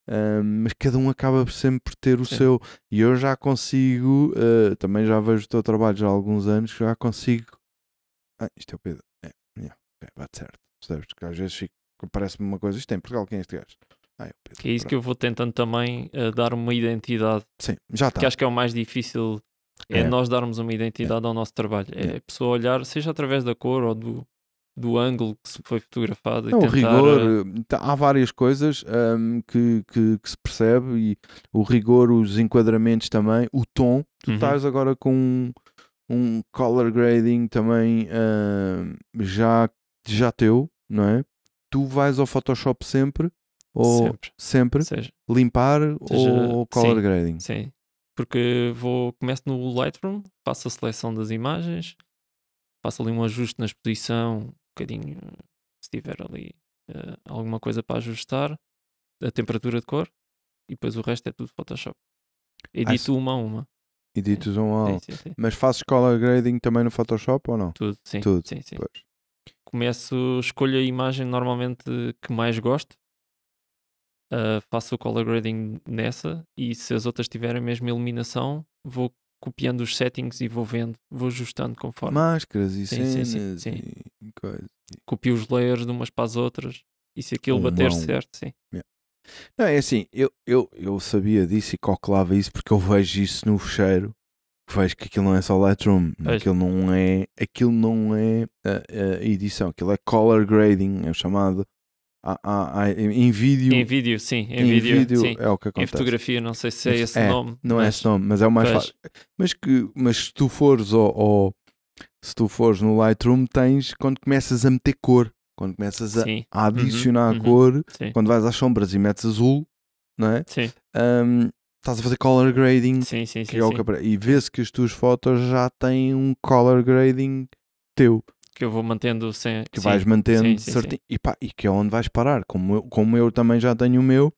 Uh, mas cada um acaba sempre por ter o Sim. seu. E eu já consigo, uh, também já vejo o teu trabalho já há alguns anos, já consigo. Ah, isto é o Pedro. É, yeah, é, bate é, certo. Porque às vezes parece-me uma coisa. Isto é em Portugal, quem é este gajo? Ah, é, Pedro, que é isso pronto. que eu vou tentando também uh, dar uma identidade. Sim, já está. Que tá. acho que é o mais difícil. É, é. nós darmos uma é. identidade ao nosso trabalho. É, é, a pessoa olhar, seja através da cor ou do, do ângulo que se foi fotografado. Não um tentar... rigor, eh, eh, tá, há várias coisas um, ehm, que, que, que, se percebe e o rigor, os enquadramentos também, o tom. Tu uhum. estás agora com um, um color grading também um, ehm, já, já teu, não é? Tu vais ao Photoshop sempre ou sempre, sempre seja, limpar seja, ou color sim, grading? Sim, porque vou, começo no Lightroom, faço a seleção das imagens, faço ali um ajuste na exposição, bocadinho, se tiver ali uh, alguma coisa para ajustar, a temperatura de cor, e depois o resto é tudo Photoshop. Edito ah, uma a uma. Editas uma a uma. Mas fazes color grading também no Photoshop ou não? Tudo, sim. Tudo. Sim, sim. Pois. Começo, escolho a imagem normalmente que mais gosto, uh, faço o color grading nessa e se as outras tiverem a mesma iluminação, vou copiando os settings e vou vendo, vou ajustando conforme. Máscaras e sim, cenas. Sim, sim, sim coisa. os layers de umas para as outras e se aquilo um bater certo, sim. Yeah. Não, é assim, eu, eu, eu sabia disso e calculava isso porque eu vejo isso no fecheiro. Vejo que aquilo não é só Lightroom, aquilo não é, aquilo não é a, a edição, aquilo é color grading, é o chamado. A, a, a, em vídeo. Em vídeo, sim. Em, em vídeo, vídeo sim. é o que acontece. Em fotografia, não sei se é esse é, nome. Não é mas... é esse nome, mas é o mais fácil. Mas, que, mas se tu fores ao, ao, se tu fores no Lightroom, tens quando começas a meter cor, quando começas a, a uhum, adicionar uhum, cor, uhum, quando vais às sombras e metes azul, não é? Sim. Um, estás a fazer color grading sim, sim, sim, é que... e vês que as tuas fotos já têm um color grading teu que eu vou mantendo sem que vais mantendo certinho e, pá, e que é onde vais parar como eu, como eu também já tenho o meu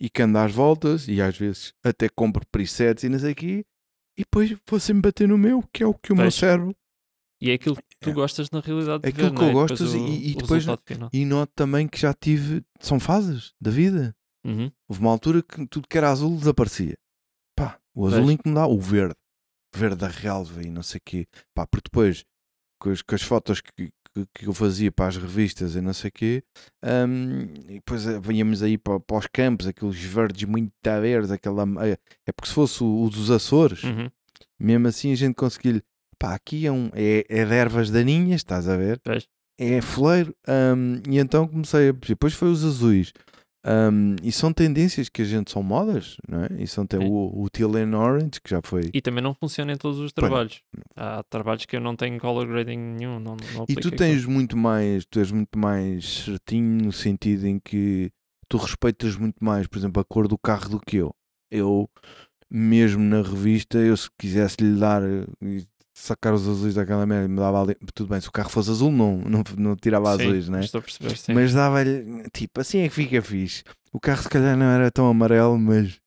e que ando às voltas e às vezes até compro presets e não sei aqui e depois vou sempre bater no meu que é o que o Vejo. meu cérebro e é aquilo que tu é. gostas na realidade é Aquilo ver, que eu é? gosto e, e depois e noto também que já tive. São fases da vida. Uhum. Houve uma altura que tudo que era azul desaparecia. Pá, o azul incomodava, o verde, verde da relva e não sei o quê. Pá, porque depois, com as, com as fotos que, que, que, eu fazia para as revistas e não sei o quê, um, e depois eh, vinhamos aí para, para os campos, aqueles verdes muito verdes, aquela. Eh, é porque se fosse o, o dos Açores, uhum. mesmo assim a gente conseguia pá, aqui é, um, é, é de ervas daninhas, estás a ver? Pois. É fleiro. Um, e então comecei a. Depois foi os azuis. Um, e são tendências que a gente são modas, não é? E são tem, o, o teal orange que já foi. E também não funciona em todos os trabalhos. Há trabalhos que eu não tenho color grading nenhum. Não, não e tu tens muito mais, tu és muito mais certinho no sentido em que tu respeitas muito mais, por exemplo, a cor do carro do que eu. Eu mesmo na revista, eu se quisesse lhe dar, eh, sacar os azuis daquela merda me dava ali. Tudo bem, se o carro fosse azul, não, não, não tirava sim, azuis, né? Estou a perceber, sim. Mas dava-lhe, tipo, assim é que fica fixe. O carro se calhar não era tão amarelo, mas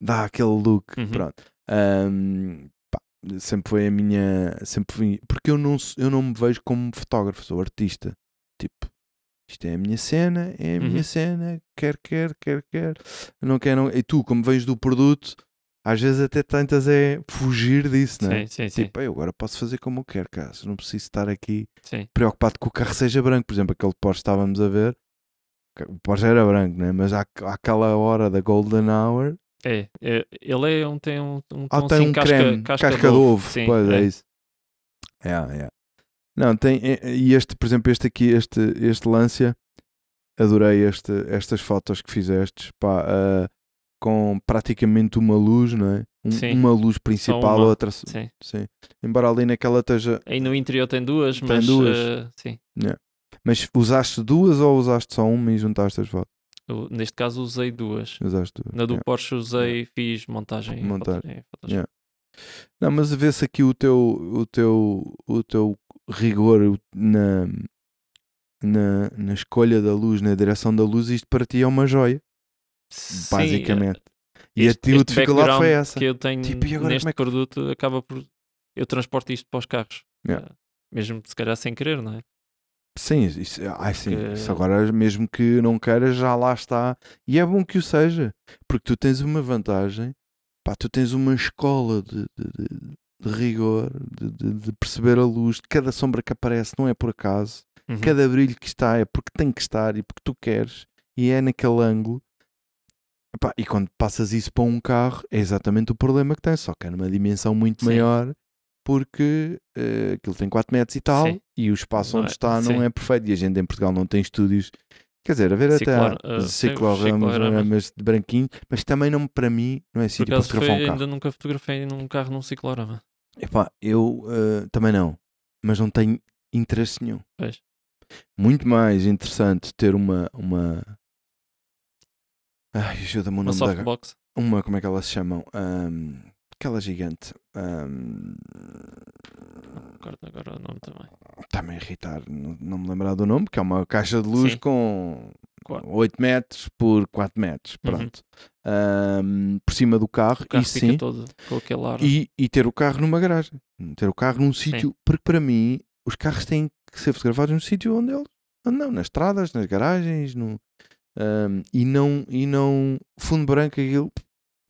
dá aquele look. Uhum. Pronto. Um, pá, sempre foi a minha. Sempre porque eu não, eu não me vejo como fotógrafo, sou artista. Tipo, isto é a minha cena, é a minha uhum. cena, quer, quer, quer, quer. Não quero. Não, e tu, como vejo do produto às vezes até tentas é fugir disso, não é? Sim, sim, tipo, sim. eu agora posso fazer como eu quero, caso não preciso estar aqui sim. preocupado que o carro seja branco. Por exemplo, aquele Porsche estávamos a ver, o Porsche era branco, não é? Mas há, aquela hora da Golden Hour. É, é ele é um, tem um, um, ah, tem assim, um casca, creme, casca, casca de ovo, sim, pois é. é isso. É, é. Não, tem, e este, por exemplo, este aqui, este, este Lancia, adorei este, estas fotos que fizestes, pá, uh, com praticamente uma luz, não é? Um, uma luz principal, uma. outra. Sim. sim. Embora ali naquela esteja. Aí no interior tem duas, tem mas. Duas. Uh, sim. Yeah. Mas usaste duas ou usaste só uma e juntaste as fotos? neste caso usei duas. Usaste duas. Na do yeah. Porsche usei, fiz montagem. Montagem. fotos. Yeah. Não, mas vê-se aqui o teu, o teu, o teu rigor na, na, na escolha da luz, na direção da luz, isto para ti é uma joia. Sim, basicamente. E este, a dificuldade foi essa. Que eu tenho tipo, e agora neste é que... produto acaba por. Eu transporto isto para os carros. Yeah. Eh, mesmo se calhar sem querer, não é? Sim, isso, ai, sim, porque... isso agora, mesmo que não queiras, já lá está. E é bom que o seja, porque tu tens uma vantagem, pá, tu tens uma escola de, de, de rigor, de, de, perceber a luz, de cada sombra que aparece não é por acaso, uhum. cada brilho que está é porque tem que estar e porque tu queres, e é naquele ângulo. Epá, e quando passas isso para um carro, é exatamente o problema que tem, só que é numa dimensão muito Sim. maior, porque uh, aquilo tem 4 metros e tal, Sim. e o espaço não onde é, está não Sim. é perfeito. E a gente em Portugal não tem estúdios. Quer dizer, a ver até uh, eh, cicloramas é? de branquinho, mas também não, para mim não é sítio para fotografar foi, um carro. Ainda nunca fotografei num carro num ciclorama. Epá, eu uh, também não, mas não tenho interesse nenhum. Pois. Muito mais interessante ter uma, uma Ai, ajuda-me o nome uma da... Uma, como é que elas se chamam? Um, aquela gigante. Um... agora o nome também. Está-me a irritar não, não me lembrar do nome, que é uma caixa de luz Sim. com 8 metros por 4 metros, uhum. pronto. Uhum. Um, por cima do carro, o carro e sim, todo, com aquele ar. E, e, ter o carro numa garagem, ter o carro num sítio, porque para mim os carros têm que ser fotografados num sítio onde eles andam, nas estradas, nas garagens, no, um, e não, e não fundo branco aquilo,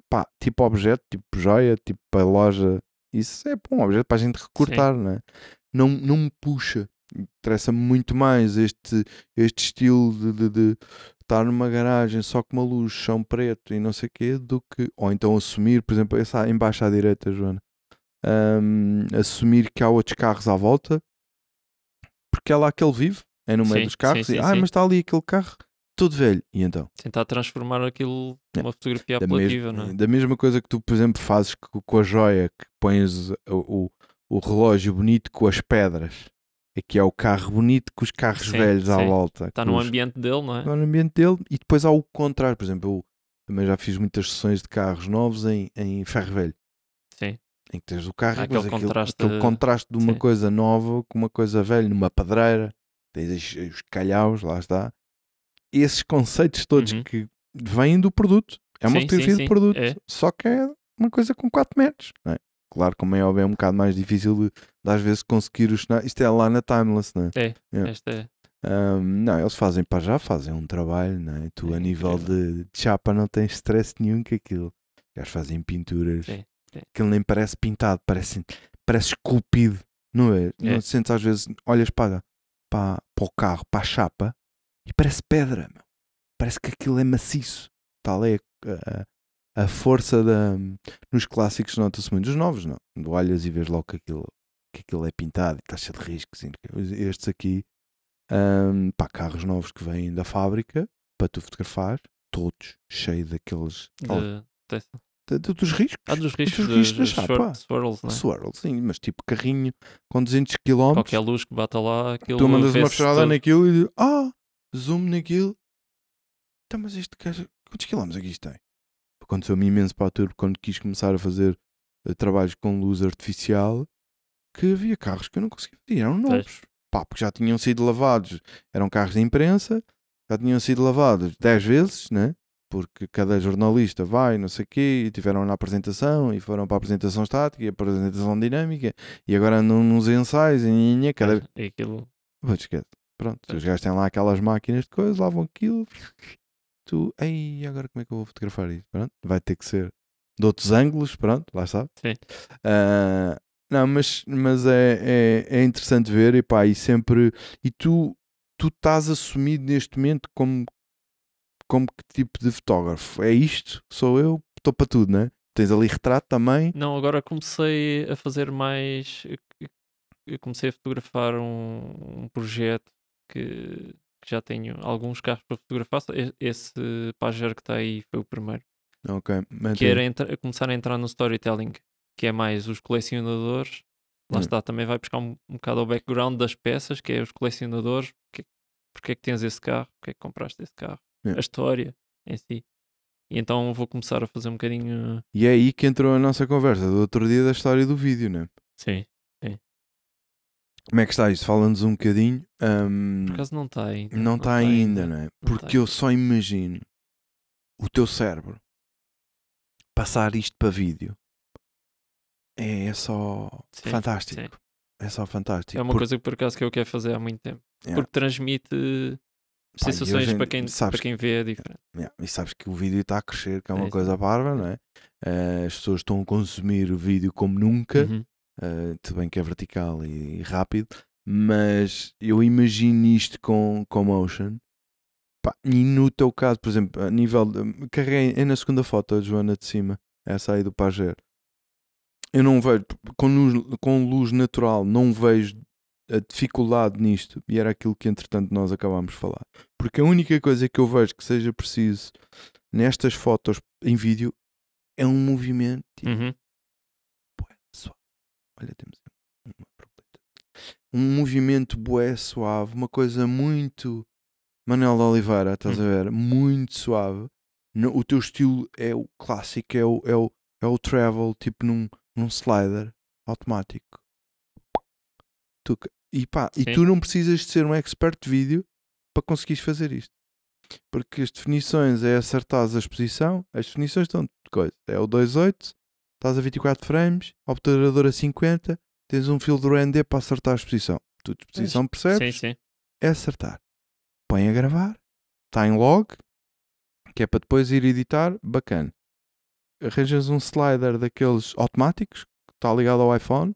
pá, tipo objeto, tipo joia, tipo para loja, isso é bom, um objeto para a gente recortar, né? não Não, me puxa, interessa-me muito mais este, este estilo de, de, de, estar numa garagem só com uma luz, chão preto e não sei o quê, do que, ou então assumir, por exemplo, essa embaixo à direita, Joana, um, assumir que há outros carros à volta, porque é lá que ele vive, é no meio sim, dos carros, sim, sim, e, ah, mas está ali aquele carro, todo velho. E então? Tentar transformar aquilo é. numa é. fotografia da apelativa, não é? Da mesma coisa que tu, por exemplo, fazes com a joia, que pões o, o, o relógio bonito com as pedras. Aqui é o carro bonito com os carros sim, velhos sim. à volta. Está no os... ambiente dele, não é? Está no ambiente dele e depois há o contrário. Por exemplo, eu também já fiz muitas sessões de carros novos em, em ferro velho. Sim. Em que tens o carro há e depois aquele, aquele, contraste... aquele contraste de uma sim. coisa nova com uma coisa velha, numa padreira. Tens os calhaus, lá está esses conceitos todos uhum. que vêm do produto. É uma sim, fotografia de produto, é. só que é uma coisa com 4 metros. É? Claro, como é óbvio, é um bocado mais difícil de, de às vezes conseguir os sinais. Isto é lá na Timeless, não é? É, é. esta é. Um, não, eles fazem para já, fazem um trabalho, não é? Tu, a é, nível de, de, chapa, não tens stress nenhum que aquilo. Eles fazem pinturas, é, aquilo é. nem parece pintado, parece, parece esculpido, não é? é. Não sentes às vezes, olhas para, para, para o carro, para a chapa, e parece pedra, meu. Parece que aquilo é maciço. Tal é a, a força da. Nos clássicos nota-se muito. Os novos, não. Tu olhas e vês logo que aquilo, que aquilo é pintado e está cheio de riscos. Estes aqui, um, pá, carros novos que vêm da fábrica para tu fotografar, todos cheios daqueles. De... De, de, dos riscos. Ah, dos riscos, dos riscos de, da ah, chapa. Swirls, né? Swirls, sim, mas tipo carrinho com 200 km. Qualquer luz que bata lá, aquilo Tu mandas uma fechada naquilo e ah, zoom naquilo. Então, mas este gajo, quantos quilómetros aqui é isto tem? Aconteceu-me imenso para a Turbo quando quis começar a fazer uh, trabalhos com luz artificial que havia carros que eu não conseguia ver, eram novos. Pá, porque já tinham sido lavados, eram carros de imprensa, já tinham sido lavados 10 vezes, né? porque cada jornalista vai, não sei o quê, e tiveram na apresentação, e foram para a apresentação estática, e a apresentação dinâmica, e agora andam nos ensaios, e, e, e cada... É, é aquilo... Pô, esquece. Pronto, os gajos têm lá aquelas máquinas de coisas, lavam aquilo. Tu, ei, agora como é que eu vou fotografar isso? Pronto, vai ter que ser de outros ângulos, pronto, lá está. Sim. Uh, não, mas, mas é, é, é, interessante ver, e pá, e sempre. E tu, tu estás assumido neste momento como, como que tipo de fotógrafo? É isto? Sou eu? Estou para tudo, né? Tens ali retrato também? Não, agora comecei a fazer mais. Eu comecei a fotografar um, um projeto que, que já tenho alguns carros para fotografar. Esse Pajero que está aí foi o primeiro. Ok. Mas que era entra, começar a entrar no storytelling, que é mais os colecionadores. Lá hum. está, também vai buscar um, um bocado o background das peças, que é os colecionadores. Porque, porque é que tens esse carro? Porque é que compraste esse carro? A história em si. E então vou começar a fazer um bocadinho. E é aí que entrou a nossa conversa do outro dia da história do vídeo, né? Sim. Como é que está isso? Fala-nos um bocadinho. Um, Por acaso não está ainda. Não, não está, está ainda, ainda, não é? Não Porque eu só imagino o teu cérebro passar isto para vídeo. É, é só sim, fantástico. Sim. É só fantástico. É uma porque... coisa que por acaso que eu quero fazer há muito tempo. Yeah. Porque transmite sensações gente, para, quem, para quem vê é diferente. Yeah, e sabes que o vídeo está a crescer, que é, é uma é coisa bárbara, não é? Uh, as pessoas estão a consumir o vídeo como nunca. Uhum tudo eh, bem que é vertical e, rápido, mas eu imagino isto com, com motion. Pá, e no teu caso, por exemplo, a nível. carreguei é na segunda foto, a Joana de cima, essa aí do Pajero. Eu não vejo, com luz, com luz natural, não vejo a dificuldade nisto. E era aquilo que, entretanto, nós acabámos de falar. Porque a única coisa que eu vejo que seja preciso nestas fotos em vídeo é um movimento. uhum. Olha, temos uma Um movimento boé suave, uma coisa muito Manuel de Oliveira, estás hum. a ver? Muito suave. No, o teu estilo é o clássico, é o, é o, é o travel, tipo num, num slider automático. Tu, e pá, Sim. e tu não precisas de ser um expert de vídeo para conseguires fazer isto. Porque as definições é acertar a exposição, as definições estão de coisa. É o 2.8, estás a 24 frames, obturador a 50, tens um filtro ND para acertar a exposição. Tu de exposição percebes? Sim, sim. É acertar. Põe a gravar, está em log, que é para depois ir editar, bacana. Arranjas um slider daqueles automáticos, que está ligado ao iPhone,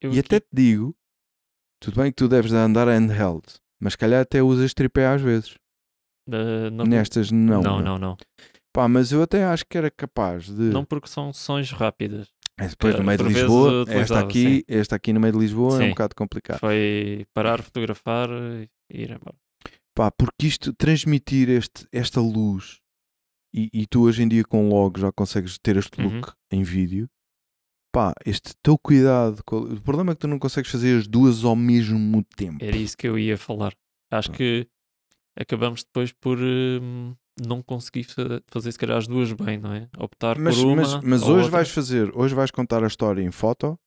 Eu e até te digo, tudo bem que tu deves andar handheld, mas calhar até usas tripé às vezes. Uh, não... Nestas não não, não. não, não, Pá, mas eu até acho que era capaz de. Não porque são sessões rápidas. É depois no meio de Lisboa, eh, esta aqui, esta aqui no meio de Lisboa sim. é um bocado complicado. Foi parar, fotografar e ir embora. Pá, porque isto, transmitir este, esta luz e, e tu hoje em dia com log já consegues ter este look uhum. em vídeo. Pá, este teu cuidado. O problema é que tu não consegues fazer as duas ao mesmo tempo. Era isso que eu ia falar. Acho que acabamos depois por. Hum, não consegui fazer se calhar as duas bem, não é? Optar mas, por uma. Mas, mas hoje outra. vais fazer, hoje vais contar a história em foto,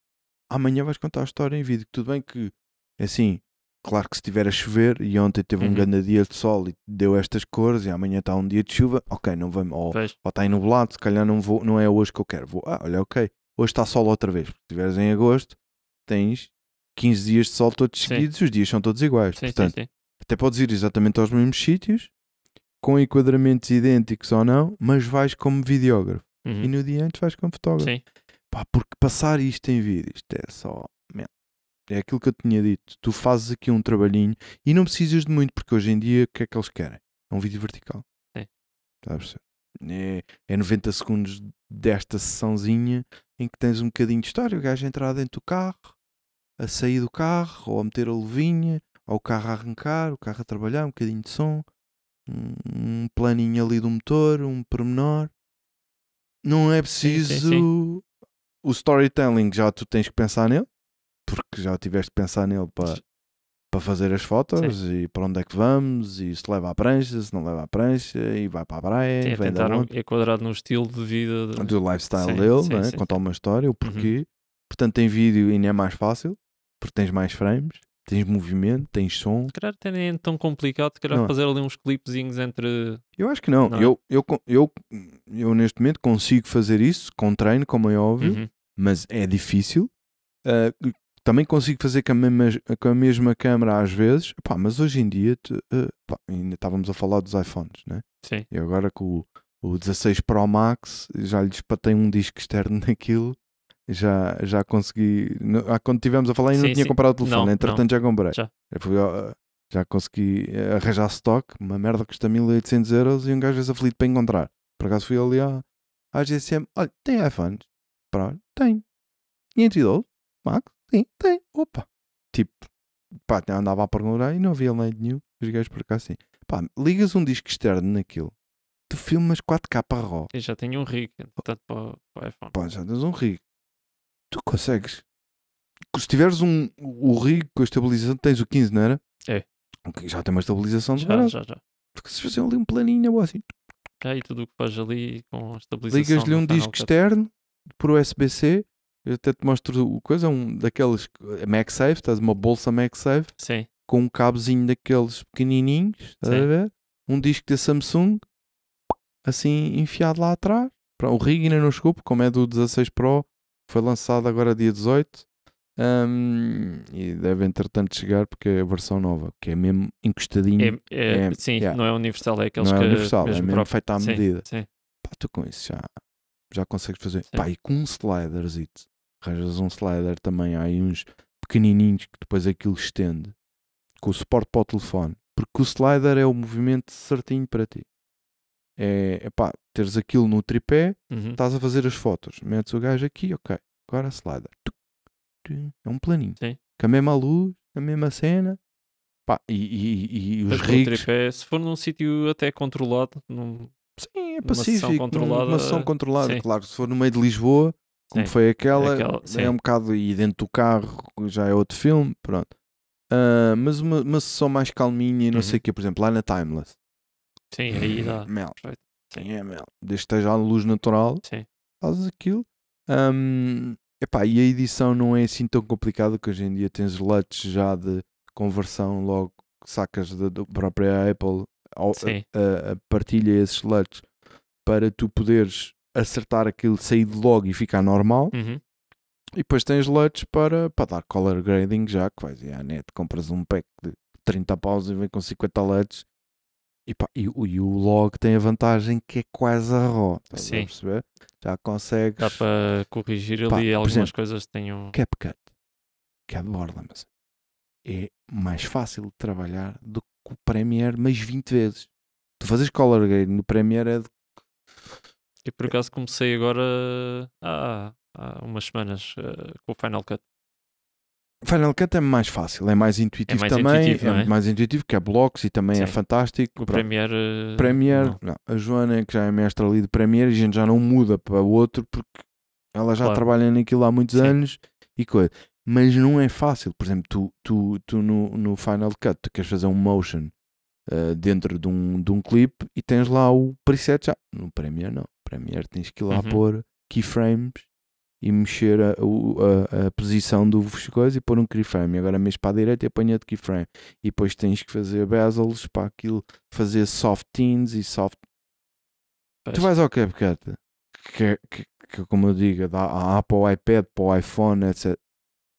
amanhã vais contar a história em vídeo. Tudo bem que é assim, claro que se estiver a chover e ontem teve uhum. um grande dia de sol e deu estas cores e amanhã está um dia de chuva, ok, não vamos, ou, está nublado, se calhar não vou, não é hoje que eu quero. Vou, ah, olha, ok, hoje está sol outra vez. Se estiveres em agosto, tens 15 dias de sol todos seguidos, sim. os dias são todos iguais. Sim, Portanto, sim, até podes ir exatamente aos mesmos sítios com enquadramentos idênticos ou não, mas vais como videógrafo. Uhum. E no dia antes vais como fotógrafo. Sim. Pá, porque passar isto em vídeo, isto é só. É aquilo que eu tinha dito. Tu fazes aqui um trabalhinho e não precisas de muito, porque hoje em dia o que é que eles querem? É um vídeo vertical. Tá é. É, é 90 segundos desta sessãozinha em que tens um bocadinho de história. O gajo a entrar dentro do carro, a sair do carro, ou a meter a luvinha, ou o carro a arrancar, o carro a trabalhar, um bocadinho de som, um planinho ali do motor, um pormenor. Não é preciso sim, sim, sim. o storytelling, já tu tens que pensar nele, porque já tiveste que pensar nele para, para fazer as fotos e para onde é que vamos, e se leva à prancha, se não leva à prancha, e vai para a praia. Sim, é quadrado no estilo de vida de... do lifestyle dele, né? contar uma história, o uhum. porquê. Uhum. Portanto, em vídeo ainda é mais fácil, porque tens mais frames tens movimento, tens som. Se calhar até nem é tão complicado, se calhar não. fazer ali uns clipezinhos entre. Eu acho que não. não. É? Eu, eu, eu, eu, neste momento consigo fazer isso com treino, como é óbvio, uhum. mas é difícil. Uh, também consigo fazer com a mesma, com a mesma câmera às vezes, pá, mas hoje em dia te, uh, pá, ainda estávamos a falar dos iPhones, né? Sim. E agora com o, o 16 Pro Max já lhes patei um disco externo naquilo já, já consegui. Ah, quando estivemos a falar, ainda sim, não tinha sim. comprado o telefone. Não, Entretanto, não. já comprei. Já. Fui, já consegui eh, arranjar stock, uma merda que custa 1800 euros e um gajo às aflito para encontrar. Por acaso fui ali à, à GSM: olha, tem iPhones? Para tem. 512? Max? Sim, tem. Opa. Tipo, pá, andava a perguntar e não havia lado nenhum. Os gajos por cá assim. Pá, ligas um disco externo naquilo tu filmas 4K RAW. Eu já tenho um rig, portanto, para, para o iPhone. Pá, já tens um rig. Tu consegues. Se tiveres um, o Rio com a estabilização, tens o 15, não era? É. Okay, já tem uma estabilização de já, já, já. Porque se fazer ali um planinho é ou assim. Já, e tudo o que faz ali com a estabilização. Ligas-lhe um disco Cut. externo por USB-C. Eu até te mostro o coisa, é um daqueles é MagSafe, estás uma bolsa MagSafe. Sim. Com um cabozinho daqueles pequenininhos, estás Sim. a ver? Um disco da Samsung, assim enfiado lá atrás. O rig ainda não chegou, porque como é do 16 Pro, foi lançado agora dia 18 um, e deve entretanto chegar porque é a versão nova, que é mesmo encostadinho. É, é, é sim, yeah. não é universal, é aqueles não é que é universal, mesmo é mesmo feito à sim, medida. Sim. Pá, tu com isso já, já consegues fazer. Sim. Pá, e com um sliderzito, arranjas um slider também, há aí uns pequenininhos que depois aquilo estende com o suporte para o telefone, porque o slider é o movimento certinho para ti é, pá, teres aquilo no tripé, uhum. estás a fazer as fotos, metes o gajo aqui, ok, agora a slider. É um planinho. Sim. Com a mesma luz, a mesma cena. Pá, e, e, e os rigs... Tripé, se for num sítio até controlado, num... Sim, é pacífico. Uma controlada... sessão controlada, sim. claro. Se for no meio de Lisboa, como sim. foi aquela, é, aquela, é um bocado... E dentro do carro já é outro filme, pronto. Uh, mas uma, uma sessão mais calminha e não uhum. sei o que, Por exemplo, lá na Timeless. Sim, aí dá. Mel. Sim, é mel. Desde que esteja a luz natural, Sim. fazes aquilo. Um, epá, e a edição não é assim tão complicada que hoje em dia tens LUTs já de conversão logo que sacas da, própria Apple ao, a, a, partilha esses LUTs para tu poderes acertar aquilo, sair de logo e ficar normal. Uhum. E depois tens LUTs para, para dar color grading já, que vais à net, compras um pack de 30 paus e vem com 50 LUTs e, pá, e, e, o log tem a vantagem que é quase a RAW. Sim. A perceber? Já consegues. Dá para corrigir pá, ali algumas exemplo, coisas que tenham. CapCut, é que é de borda, mas é mais fácil de trabalhar do que o Premiere mais 20 vezes. Tu fazes color grade no Premiere é de... Eu por é acaso comecei agora há, há umas semanas uh, com o Final Cut. Final Cut é mais fácil, é mais intuitivo é mais também, intuitivo, é? é? mais intuitivo que é blocos e também é Sim. é fantástico. O Premiere, Premiere não. Não. a Joana que já é mestra ali de Premiere e a gente já não muda para outro porque ela já claro. trabalha naquilo há muitos Sim. anos e coisa. Mas não é fácil, por exemplo, tu, tu, tu no, no Final Cut tu queres fazer um motion uh, dentro de um, de um clipe e tens lá o preset já. No Premiere não, no Premiere tens que ir lá uhum. pôr keyframes e mexer a, a, a posição do coisa e pôr um keyframe. Agora mesmo para a direita e apanha de keyframe. E depois tens que fazer bezels para aquilo, fazer soft teens e soft. Pois. Tu vais ao CapCut, que, que, que, como eu digo, dá, há para o iPad, para o iPhone, etc.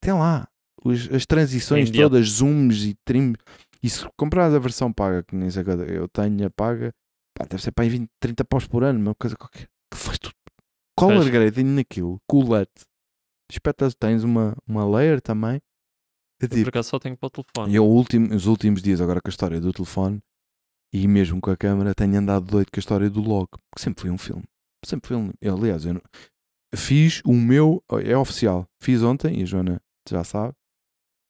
Tem lá os, as transições todas, zooms e trim. E se comprares a versão paga, que nem sei eu tenho a paga, pá, deve ser para aí 20, 30 paus por ano, uma coisa qualquer. Color grading naquilo, colete. Espetas, tens uma, uma layer também. É por tipo acaso só tenho para o telefone. eu ultim- os últimos dias, agora com a história do telefone e mesmo com a câmera, tenho andado doido com a história do log, que sempre foi um filme. Sempre foi um. eu, aliás, eu não- fiz o meu, é oficial, fiz ontem e a Joana já sabe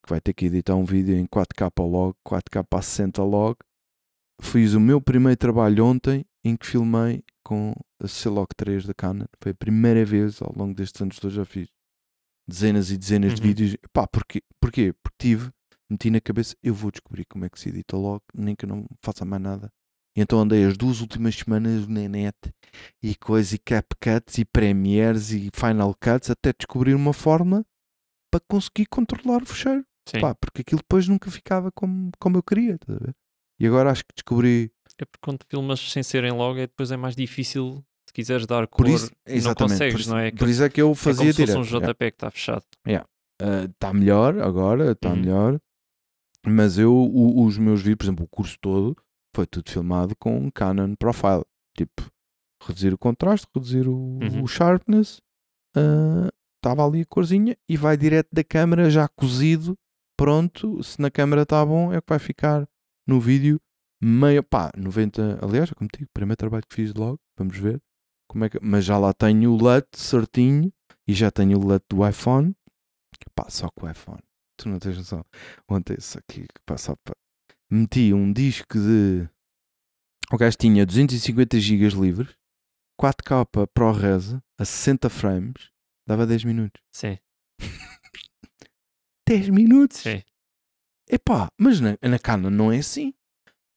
que vai ter que editar um vídeo em 4K log, 4K a 60 log. Fiz o meu primeiro trabalho ontem em que filmei com a Celoc 3 da Canon. Foi a primeira vez ao longo destes anos que eu já fiz dezenas e dezenas uhum. de vídeos. Pá, porquê? porquê? Porque tive, meti na cabeça, eu vou descobrir como é que se edita logo, nem que eu não faça mais nada. E então andei as duas últimas semanas na net e coisas, e cap cuts e Premiers, e Final Cuts, até descobrir uma forma para conseguir controlar o fecheiro. Sim. Pá, porque aquilo depois nunca ficava como, como eu queria, tá E agora acho que descobri. É porque quando filmas sem serem logo, é, depois é mais difícil se quiseres dar cor, por isso, não consegues, por não é? é por isso é que eu fazia é como direto. Se um JPEG yeah. que está fechado. Está yeah. uh, melhor agora, está uhum. melhor. Mas eu, o, os meus vídeos, por exemplo, o curso todo, foi tudo filmado com um Canon Profile. Tipo, reduzir o contraste, reduzir o, uhum. o sharpness. Estava ah, uh, ali a corzinha e vai direto da câmera já cozido, pronto. Se na câmera está bom, é que vai ficar no vídeo meio, pá, 90, aliás, é como digo, primeiro trabalho que fiz logo, vamos ver, como é que... Mas já lá tenho o LUT certinho e já tenho o LUT do iPhone. Pá, só com o iPhone. Tu não tens noção. Ontem isso aqui passa para. Meti um disco de. O gajo tinha 250 GB livres, 4K ProRes a 60 frames, dava 10 minutos. Sim. 10 minutos? Sim. Epá, mas na, na Canon não é assim.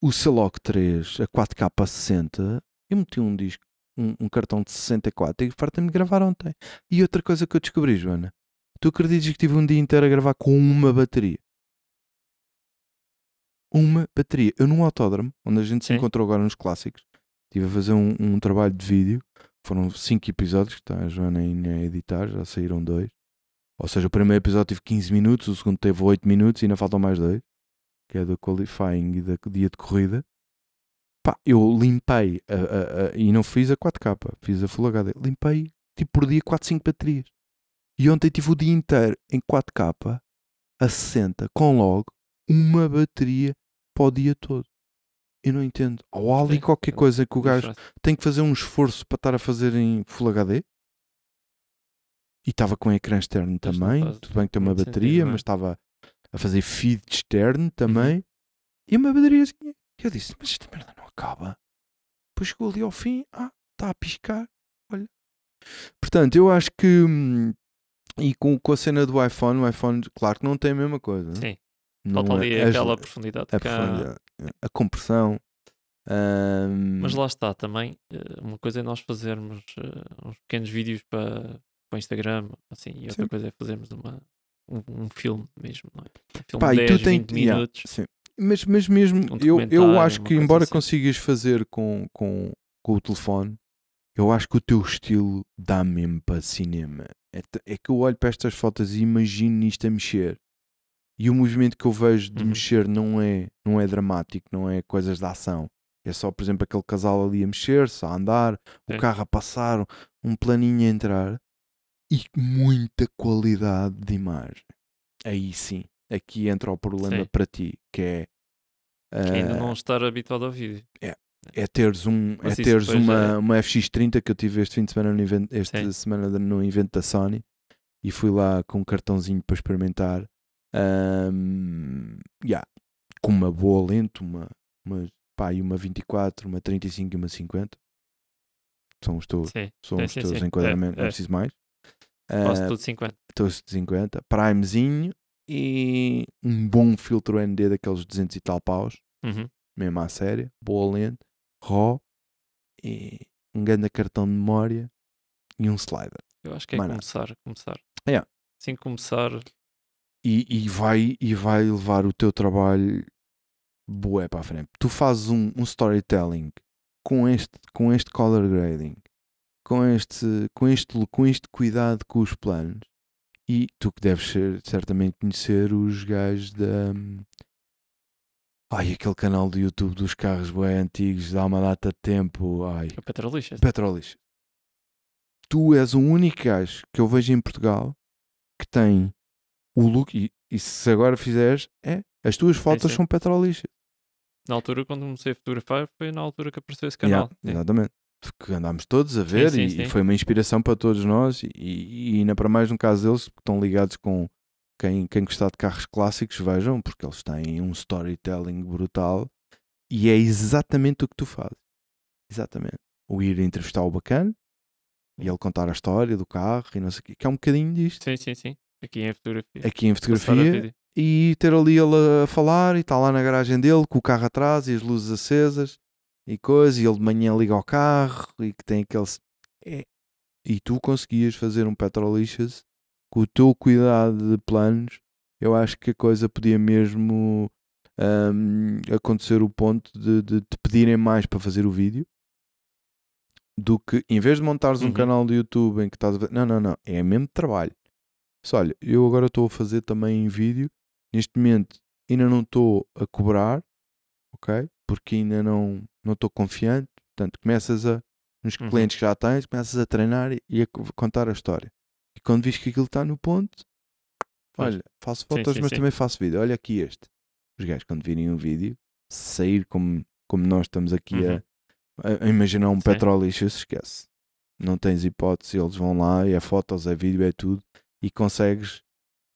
O Celoc 3 a 4K a 60, eu meti um disco um, cartão de 64 e farta-me de gravar ontem. E outra coisa que eu descobri, Joana, tu acreditas que tive um dia inteiro a gravar com uma bateria? Uma bateria. Eu num autódromo, onde a gente se Sim. encontrou agora nos clássicos, estive a fazer um, um trabalho de vídeo, foram 5 episódios, que está a Joana ainda a editar, já saíram dois. Ou seja, o primeiro episódio teve 15 minutos, o segundo teve 8 minutos e ainda faltam mais dois, que é do qualifying e do dia de corrida. Pá, eu limpei a, a, a, e não fiz a 4K, fiz a Full HD. Limpei tipo por dia 4, 5 baterias. E ontem tive o dia inteiro em 4K a 60 com logo uma bateria para o dia todo. Eu não entendo. Ou há ali qualquer é coisa que o gajo tem que fazer um esforço para estar a fazer em Full HD. E estava com um ecrã externo também. Tudo bem que tem uma bateria, é? mas estava a fazer feed externo uhum. também. E uma bateria Eu disse, mas esta é merda não acaba. Depois chegou ali ao fim, ah, está a piscar, olha. Portanto, eu acho que. Hum, e com, com a cena do iPhone, o iPhone, claro que não tem a mesma coisa. Né? Sim. Não Falta ali é, aquela é profundidade. A, profundidade a... a compressão. Um... Mas lá está também. Eh, uma coisa é nós fazermos eh, uns pequenos vídeos para, para o Instagram, assim, e outra sim. coisa é fazermos uma, um, um, filme mesmo, não é? Um filme Pá, 10, tu 20 tem... minutos. Yeah, mas, mas mesmo, um eu, eu acho que embora assim. consigas fazer com, com, com o telefone, eu acho que o teu estilo dá mesmo para cinema. É, é que eu olho para estas fotos e imagino isto a mexer. E o movimento que eu vejo de uhum. mexer não é, não é dramático, não é coisas de ação. É só, por exemplo, aquele casal ali a mexer-se, a andar, o carro a passar, um planinho a entrar e muita qualidade de imagem. Aí sim, aqui entra o problema sim. para ti, que é que ainda ah, não estar habituado ao vídeo. É, é teres, um, é teres uma, é... uma FX30 que eu tive este fim de semana, no evento, esta Sim. semana no evento da Sony e fui lá com um cartãozinho para experimentar. Um, yeah, com uma boa lente, uma, uma, pá, e uma 24, uma 35 e uma 50. São os teus, são os teus é, enquadramentos, é, não preciso mais. Posso uh, ah, tudo 50. Estou de 50. Primezinho, e um bom filtro ND daqueles 200 e tal paus, uhum. mesmo à séria, boa lente, RAW, e um grande cartão de memória e um slider. Eu acho que é começar, começar. É. Sim, começar. E, e, vai, e vai levar o teu trabalho boa para a frente. Tu fazes um, um storytelling com este, com este color grading, com este, com este, com este cuidado com os planos, e tu que deves ser, certamente conhecer os gajos da. Hum, ai, aquele canal do YouTube dos carros bem antigos, dá uma data de tempo. Ai. É o Petrolixas. Petrolixas. Tu és o único gajo que eu vejo em Portugal que tem o look. E, e se agora fizeres, é. As tuas fotos é são Petrolixas. Na altura, quando comecei a fotografar, foi na altura que apareceu esse canal. Yeah, exatamente que andámos todos a ver sim, sim, e, sim. e, foi uma inspiração para todos nós e, e, ainda para mais no caso deles que estão ligados com quem, quem gostar de carros clássicos vejam porque eles têm um storytelling brutal e é exatamente o que tu fazes exatamente o ir entrevistar o bacana e ele contar a história do carro e não sei o que, que é um bocadinho disto sim, sim, sim, aqui em fotografia aqui em fotografia e ter ali ele a falar e está lá na garagem dele com o carro atrás e as luzes acesas e coisa, e ele de manhã liga ao carro e que tem aqueles É. E tu conseguias fazer um Petrolixas com o teu cuidado de planos, eu acho que a coisa podia mesmo um, acontecer o ponto de, de te pedirem mais para fazer o vídeo do que em vez de montares uhum. um canal do YouTube em que estás a fazer, não, não, não, é mesmo trabalho. Só olha, eu agora estou a fazer também em vídeo, neste momento ainda não estou a cobrar, ok? porque ainda não não estou confiante. Portanto, começas a nos uhum. clientes que já tens, começas a treinar e a contar a história. E quando vês que aquilo está no ponto, olha, faço fotos, sim, sim, mas sim. também faço vídeo. Olha aqui este. Os gajos, quando virem um vídeo, sair como, como nós estamos aqui uhum. a, a, imaginar um petróleo se esquece. Não tens hipótese, eles vão lá, é fotos, é vídeo, é tudo, e consegues,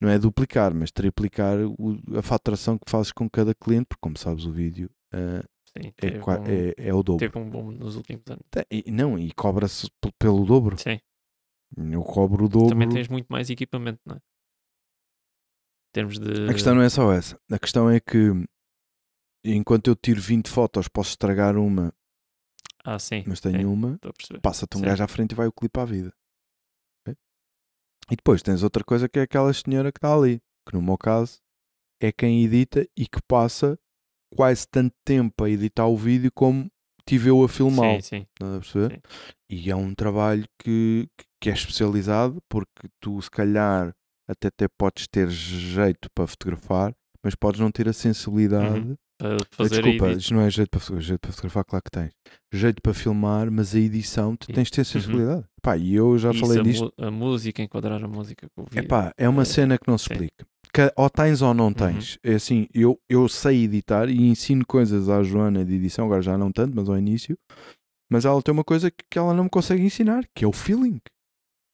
não é duplicar, mas triplicar o, a faturação que fazes com cada cliente, porque como sabes, o vídeo Sim, ah, é, um, é, é, o dobro. Teve um bom nos últimos anos. Tá, não, e cobra-se pelo dobro. Sim. Eu cobro o dobro. Também tens muito mais equipamento, não é? Em termos de. A questão não é só essa. A questão é que enquanto eu tiro 20 fotos, posso estragar uma. Ah, sim. Mas tenho sim, uma. Passa-te um sim. gajo à frente e vai o clipe à vida. É. E depois tens outra coisa que é aquela senhora que está ali. Que no meu caso é quem edita e que passa quase tanto tempo a editar o vídeo como tive eu a filmar Sim, sim. Sim. E é um trabalho que, que é especializado porque tu, se calhar, até, até podes ter jeito para fotografar, mas podes não ter a sensibilidade. Uhum. Ah, fazer Desculpa, isto não é jeito para, fotografar, jeito para fotografar, claro que tens. Jeito para filmar, mas a edição tu tens de ter uhum. sensibilidade. Uhum. Pá, e eu já Isso, falei disto. A música, enquadrar a música com o é vídeo. Epá, é uma é, cena que não se explica ou tens ou não uhum. tens. Uhum. Assim, eu, eu sei editar e ensino coisas à Joana de edição, agora já não tanto, mas ao início. Mas ela tem uma coisa que, que ela não me consegue ensinar, que é o feeling.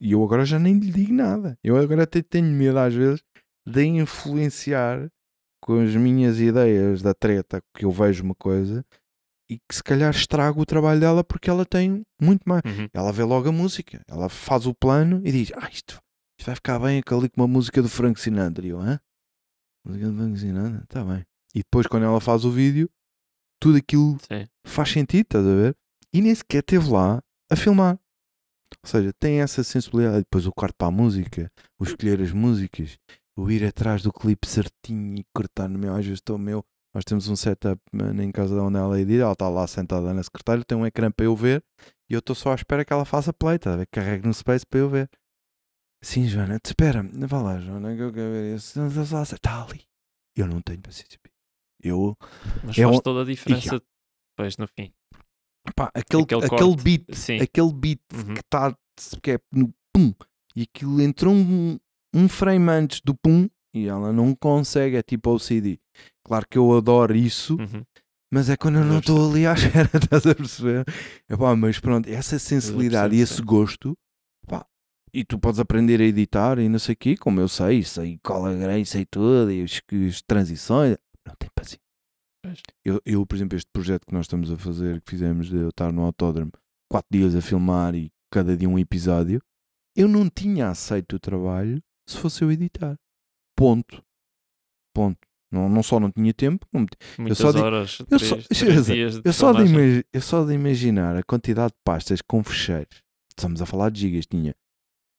E eu agora já nem lhe digo nada. Eu agora até tenho medo, às vezes, de influenciar com as minhas ideias da treta, que eu vejo uma coisa e que se calhar estrago o trabalho dela porque ela tem muito mais. Uhum. Ela vê logo a música, ela faz o plano e diz: Ah, isto isto vai ficar bem ali com uma música do Frank Sinatra. Eu, hã? Música do Frank Sinatra? Está bem. E depois, quando ela faz o vídeo, tudo aquilo Sim. faz sentido, estás a ver? E nem sequer esteve lá a filmar. Ou seja, tem essa sensibilidade. Depois o quarto para a música, o escolher as músicas, o ir atrás do clipe certinho e cortar no meu. Às vezes estou meu. Nós temos um setup hum, em casa de onde ela é edita. Ela está lá sentada na secretária, tem um ecrã para eu ver e eu estou só à espera que ela faça play, tá? carregue no space para eu ver. Sim, Joana, te espera, vá lá, Joana, que eu quero ver isso. Está ali. Eu não tenho paciência. Eu. Mas é faz toda a diferença depois no fim. Pá, aquele, aquele, aquele beat, Sim. aquele beat uhum. que está que é no pum, e aquilo entrou um, um frame antes do pum e ela não consegue, é tipo OCD. Claro que eu adoro isso, uhum. mas é quando eu não estou ali à espera, estás a perceber? Epá, mas pronto, essa sensibilidade e esse gosto e tu podes aprender a editar e não sei o quê, como eu sei, sei cola é grande, sei tudo, e as, as transições. Não tem paciência. Eu, eu, por exemplo, este projeto que nós estamos a fazer, que fizemos de eu estar no autódromo quatro dias a filmar e cada dia um episódio, eu não tinha aceito o trabalho se fosse eu editar. Ponto. Ponto. Não, não só não tinha tempo, como Muitas eu só horas, de, eu, só, eu, só de, eu só de imaginar a quantidade de pastas com fecheiros, estamos a falar de gigas, tinha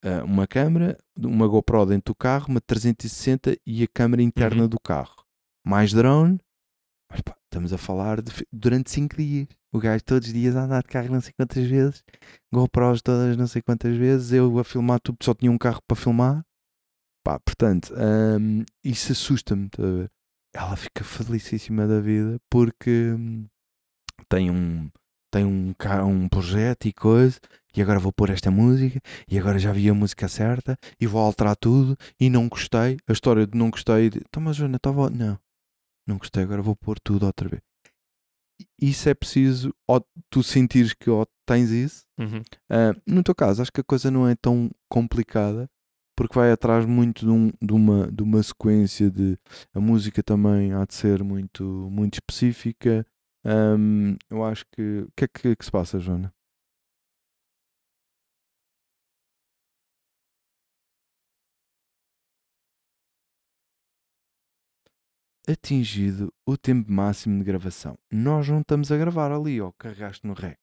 ah, uma câmera, uma GoPro dentro do carro, uma 360 e a câmera interna uhum. do carro. Mais drone. Mas, pá, estamos a falar de, durante 5 dias. O gajo todos os dias a andar de carro não sei quantas vezes, GoPros todas não sei quantas vezes, eu a filmar tudo, só tinha um carro para filmar. Pá, portanto, isso assusta-me. Ela fica felicíssima da vida porque hum, tem um tem um, um projeto e coisa, e agora vou pôr esta música, e agora já vi a música certa, e vou alterar tudo, e não gostei. A história de não gostei, de, tá, mas Joana, estava. Não, não gostei, agora vou pôr tudo outra vez. Isso é preciso, ou tu sentires que ou tens isso. Uhum. Uh, no teu caso, acho que a coisa não é tão complicada, porque vai atrás muito de, um, de, uma, de uma sequência de. A música também há de ser muito, muito específica um, eu acho que. O que é que, que se passa, Joana? Atingido o tempo máximo de gravação. Nós não estamos a gravar ali, ó. Carregaste no rec.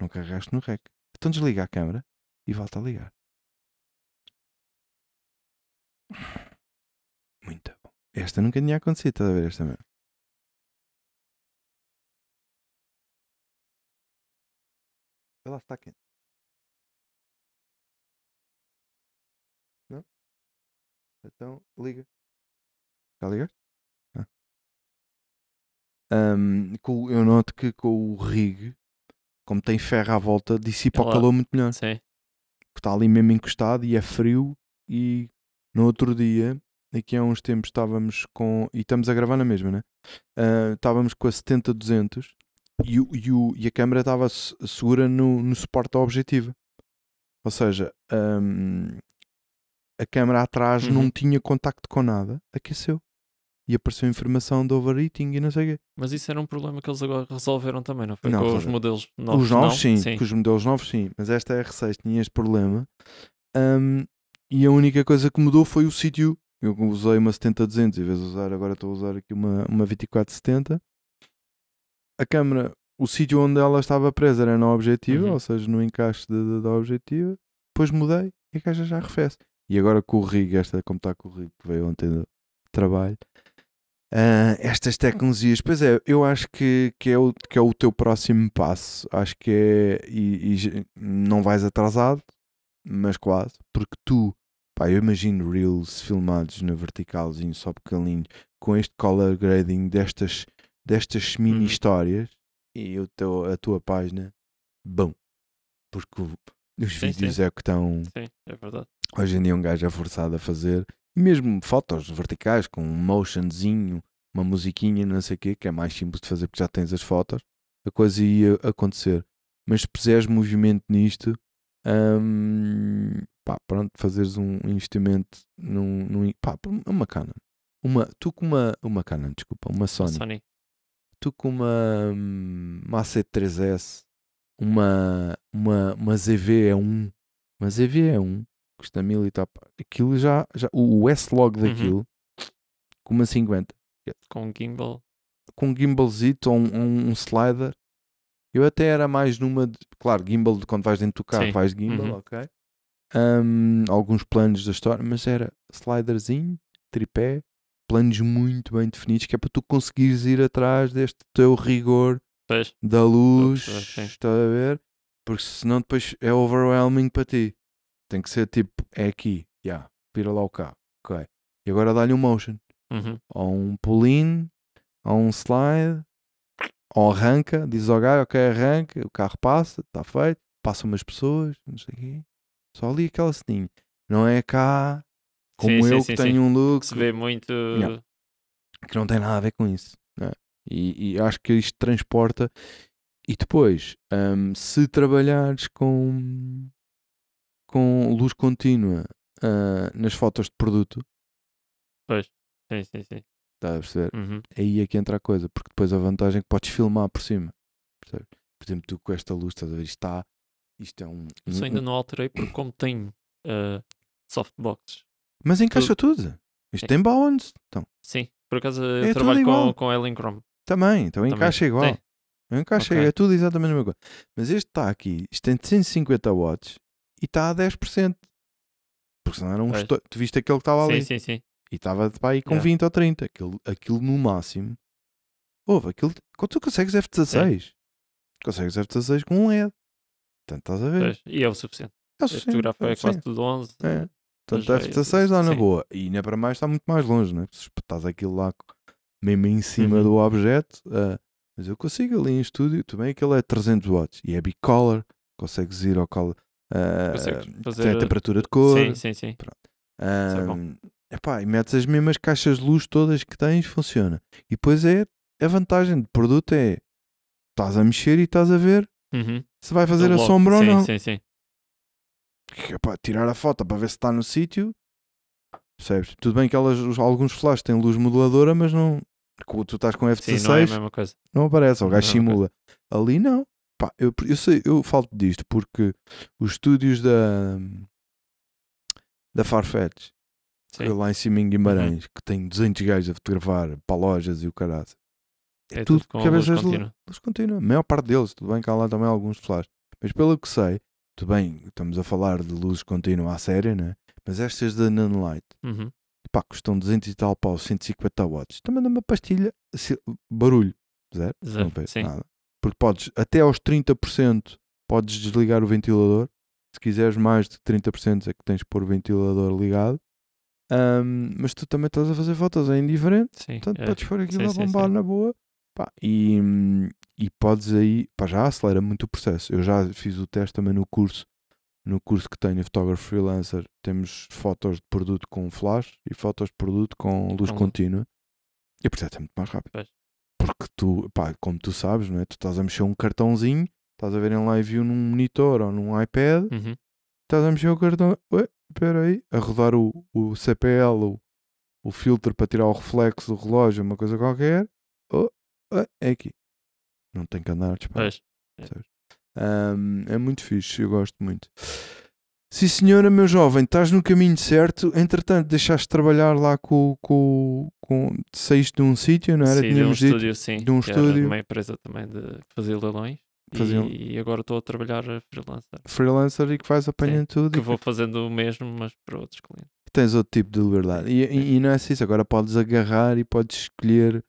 Não carregaste no rec. Então desliga a câmera e volta a ligar. Muito bom. Esta nunca tinha acontecido, estás a ver esta mesmo? Ela está quente. Não? Então, liga. Já ligaste? Ah. Um, eu noto que com o rig, como tem ferro à volta, dissipa Ela... o calor muito melhor. Sim. Porque está ali mesmo encostado e é frio. E no outro dia, aqui há uns tempos, estávamos com. E estamos a gravar na mesma, né? Uh, estávamos com a 70-200 e, e, o, e a câmera estava segura no, no suporte da objetiva. Ou seja, um, a câmera atrás uhum. não tinha contacto com nada, aqueceu. E apareceu informação de overheating e não sei o quê. Mas isso era um problema que eles agora resolveram também, não foi? Não, com os modelos novos. Os novos, não? Sim, sim. Com os modelos novos, sim. Mas esta R6 tinha este problema. Um, e a única coisa que mudou foi o sítio. Eu usei uma 70-200, em vez de usar, agora estou a usar aqui uma, uma 24-70 a câmara, o sítio onde ela estava presa era na objetiva, uhum. ou seja, no encaixe da objetiva. Depois mudei e a caixa já arrefece. E agora com o Rigo, esta, como está com o Rigo, que veio ontem do trabalho, uh, estas tecnologias, pois é, eu acho que, que, é o, que é o teu próximo passo. Acho que é. E, e não vais atrasado, mas quase, porque tu. Pá, eu imagino reels filmados na verticalzinho, só pequenininho, com este color grading destas destas mini hum. histórias e o teu, a tua página, bom, porque os sim, vídeos sim. é que estão. Sim, é verdade. Hoje em dia um gajo é forçado a fazer, mesmo fotos verticais com um motionzinho, uma musiquinha, não sei o quê, que é mais simples de fazer porque já tens as fotos, a coisa ia acontecer. Mas se puseres movimento nisto, hum, pá, pronto, fazeres um investimento num, num pá, uma Canon. Uma, tu com uma, uma Canon, desculpa, uma Sony. Sony tu com uma, hum, uma AC3S, uma, uma, uma ZV-E1, uma ZV-E1, custa mil e tal, aquilo já, já o S-Log uhum. daquilo, uhum. com uma 50. Com gimbal. Com um gimbalzito ou um, um, slider. Eu até era mais numa, de, claro, gimbal de quando vais dentro do carro, Sim. vais gimbal, uhum. ok? Um, alguns planos da história, mas era sliderzinho, tripé, planos muito bem definidos que é para tu conseguires ir atrás deste teu rigor pois. da luz, pois, está a ver? Porque senão depois é overwhelming para ti. Tem que ser tipo, é aqui, já, yeah, vira lá o carro ok. E agora dá-lhe um motion, uhum. ou um pull-in, ou um slide, ou arranca, diz ao gajo, ok, arranca, o carro passa, está feito, passam umas pessoas, não sei o quê. Só ali aquela ceninha. Não é cá como sim, eu sim, que tenho um look. Se vê muito. Não, que não tem nada a ver com isso. Né? E, e, acho que isto transporta. E depois, um, se trabalhares com, com luz contínua uh, nas fotos de produto. Pois, sim, sim, sim. Estás a perceber? Uhum. Aí é que entra a coisa, porque depois a vantagem é que podes filmar por cima. Percebes? Por exemplo, tu com esta luz, estás a ver, isto está. Isto é um. Isso um, ainda um... não alterei, porque como tenho uh, softboxes mas encaixa tudo. tudo. Isto é. tem balance. Então. Sim, por acaso é eu é trabalho com, com Ellen Chrome. Também, então Também. encaixa igual. Sim. Encaixa, okay. é tudo exatamente a mesma coisa. Mas este está aqui, isto tem 150 watts e está a 10%. Porque senão era um esto... Tu viste aquele que estava ali. Sim, sim, sim. E estava aí com yeah. 20 ou 30. Aquilo, aquilo no máximo. Houve, aquilo. Quando tu consegues F16, sim. consegues F16 com um LED. Portanto, estás a ver. Pois. E é o suficiente. É o suficiente. Este gráfico é, é quase tudo 11. É. Portanto, a F-16 dá na boa. E ainda para mais está muito mais longe, né? Se espetares aquilo lá mesmo em cima uhum. do objeto, uh, mas eu consigo ali em estúdio também. Aquilo é 300 watts e é bicolor, consegues ir ao colo. Uh, ah, fazer... Tem a temperatura de cor. Sim, sim, sim. Pronto. É epá, e metes as mesmas caixas de luz todas que tens, funciona. E depois é a vantagem do produto é estás a mexer e estás a ver uhum. se vai fazer a sombra ou não. Sim, sim epá, tirar a foto para ver se está no sítio, percebes? Tudo bem que elas, alguns flashes têm luz moduladora mas não. Tu estás com F16, Sim, não, é a mesma coisa. não aparece, o é gajo simula. Ali não. Pá, eu, eu, sei, eu falo disto porque os estúdios da, da Farfetch, Sim. É lá em cima em Guimarães, uhum. que tem 200 gajos a fotografar para lojas e o caralho. É, é tudo, tudo com cabeças luz contínua. luz A maior parte deles, tudo bem que há lá também alguns flashes Mas pelo que sei, tudo bem, estamos a falar de luzes contínuas à série, né? mas estas da Nanolite uhum. pá, custam 200 e tal pau, 150 watts. Também dá uma pastilha, se, barulho, zero, zero não vejo nada. Porque podes, até aos 30%, podes desligar o ventilador. Se quiseres mais de 30% é que tens de pôr o ventilador ligado. Um, mas tu também estás a fazer fotos, é indiferente. Sim, Portanto, é, podes pôr aquilo sim, a bombar sim, na boa Pá, e, e podes aí, pá, já acelera muito o processo. Eu já fiz o teste também no curso, no curso que tenho fotógrafo Freelancer, temos fotos de produto com flash e fotos de produto com luz com contínua. Luz. E processo é, é muito mais rápido. Pois. Porque tu, pá, como tu sabes, não é? tu estás a mexer um cartãozinho, estás a ver em live view num monitor ou num iPad, uhum. estás a mexer o cartão, ué, espera aí, a rodar o, o CPL, o, o filtro para tirar o reflexo do relógio, uma coisa qualquer, ah, é aqui. Não tem que andar, tipo. É. Um, é muito fixe, eu gosto muito. Sim, senhora, meu jovem, estás no caminho certo. Entretanto, deixaste de trabalhar lá com. com, com saíste de um sítio, não era? Sim, de um dito, estúdio, sim. De um estúdio. uma empresa também de fazer leilões. E agora estou a trabalhar freelancer. Freelancer e que faz apanhando tudo. Que e... vou fazendo o mesmo, mas para outros clientes. Tens outro tipo de liberdade. E, e, e, não é assim, agora podes agarrar e podes escolher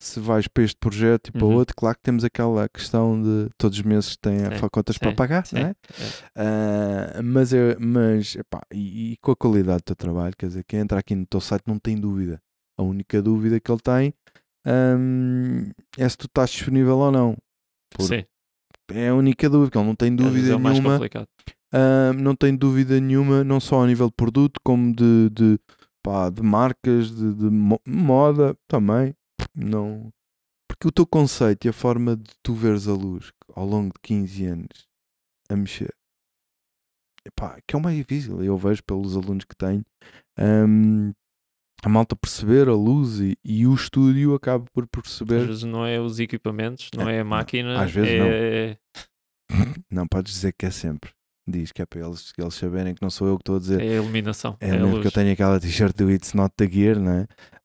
se vais para este projeto e para uhum. outro, claro que temos aquela questão de todos os meses têm é, contas para pagar, sim, né? é. Uh, mas, é, mas epá, e, e, com a qualidade do teu trabalho, quer dizer, quem entra aqui no teu site não tem dúvida. A única dúvida que ele tem um, é se tu estás disponível ou não. Por, sim. É a única dúvida, que ele não tem é dúvida é nenhuma. Uh, não tem dúvida nenhuma, não só a nível de produto, como de, de, pá, de marcas, de, de moda também. Não. Porque o teu conceito e a forma de tu veres a luz ao longo de 15 anos a mexer, epá, que é o mais difícil. Eu vejo pelos alunos que tenho um, a malta perceber a luz e, e, o estúdio acaba por perceber. Às vezes não é os equipamentos, não é, é a máquina. Às vezes é... não. não podes dizer que é sempre diz que é para eles, eles saberem que não sou eu que estou a dizer. É a iluminação. É, é mesmo que eu tenho aquela t-shirt do It's Not the Gear, não é?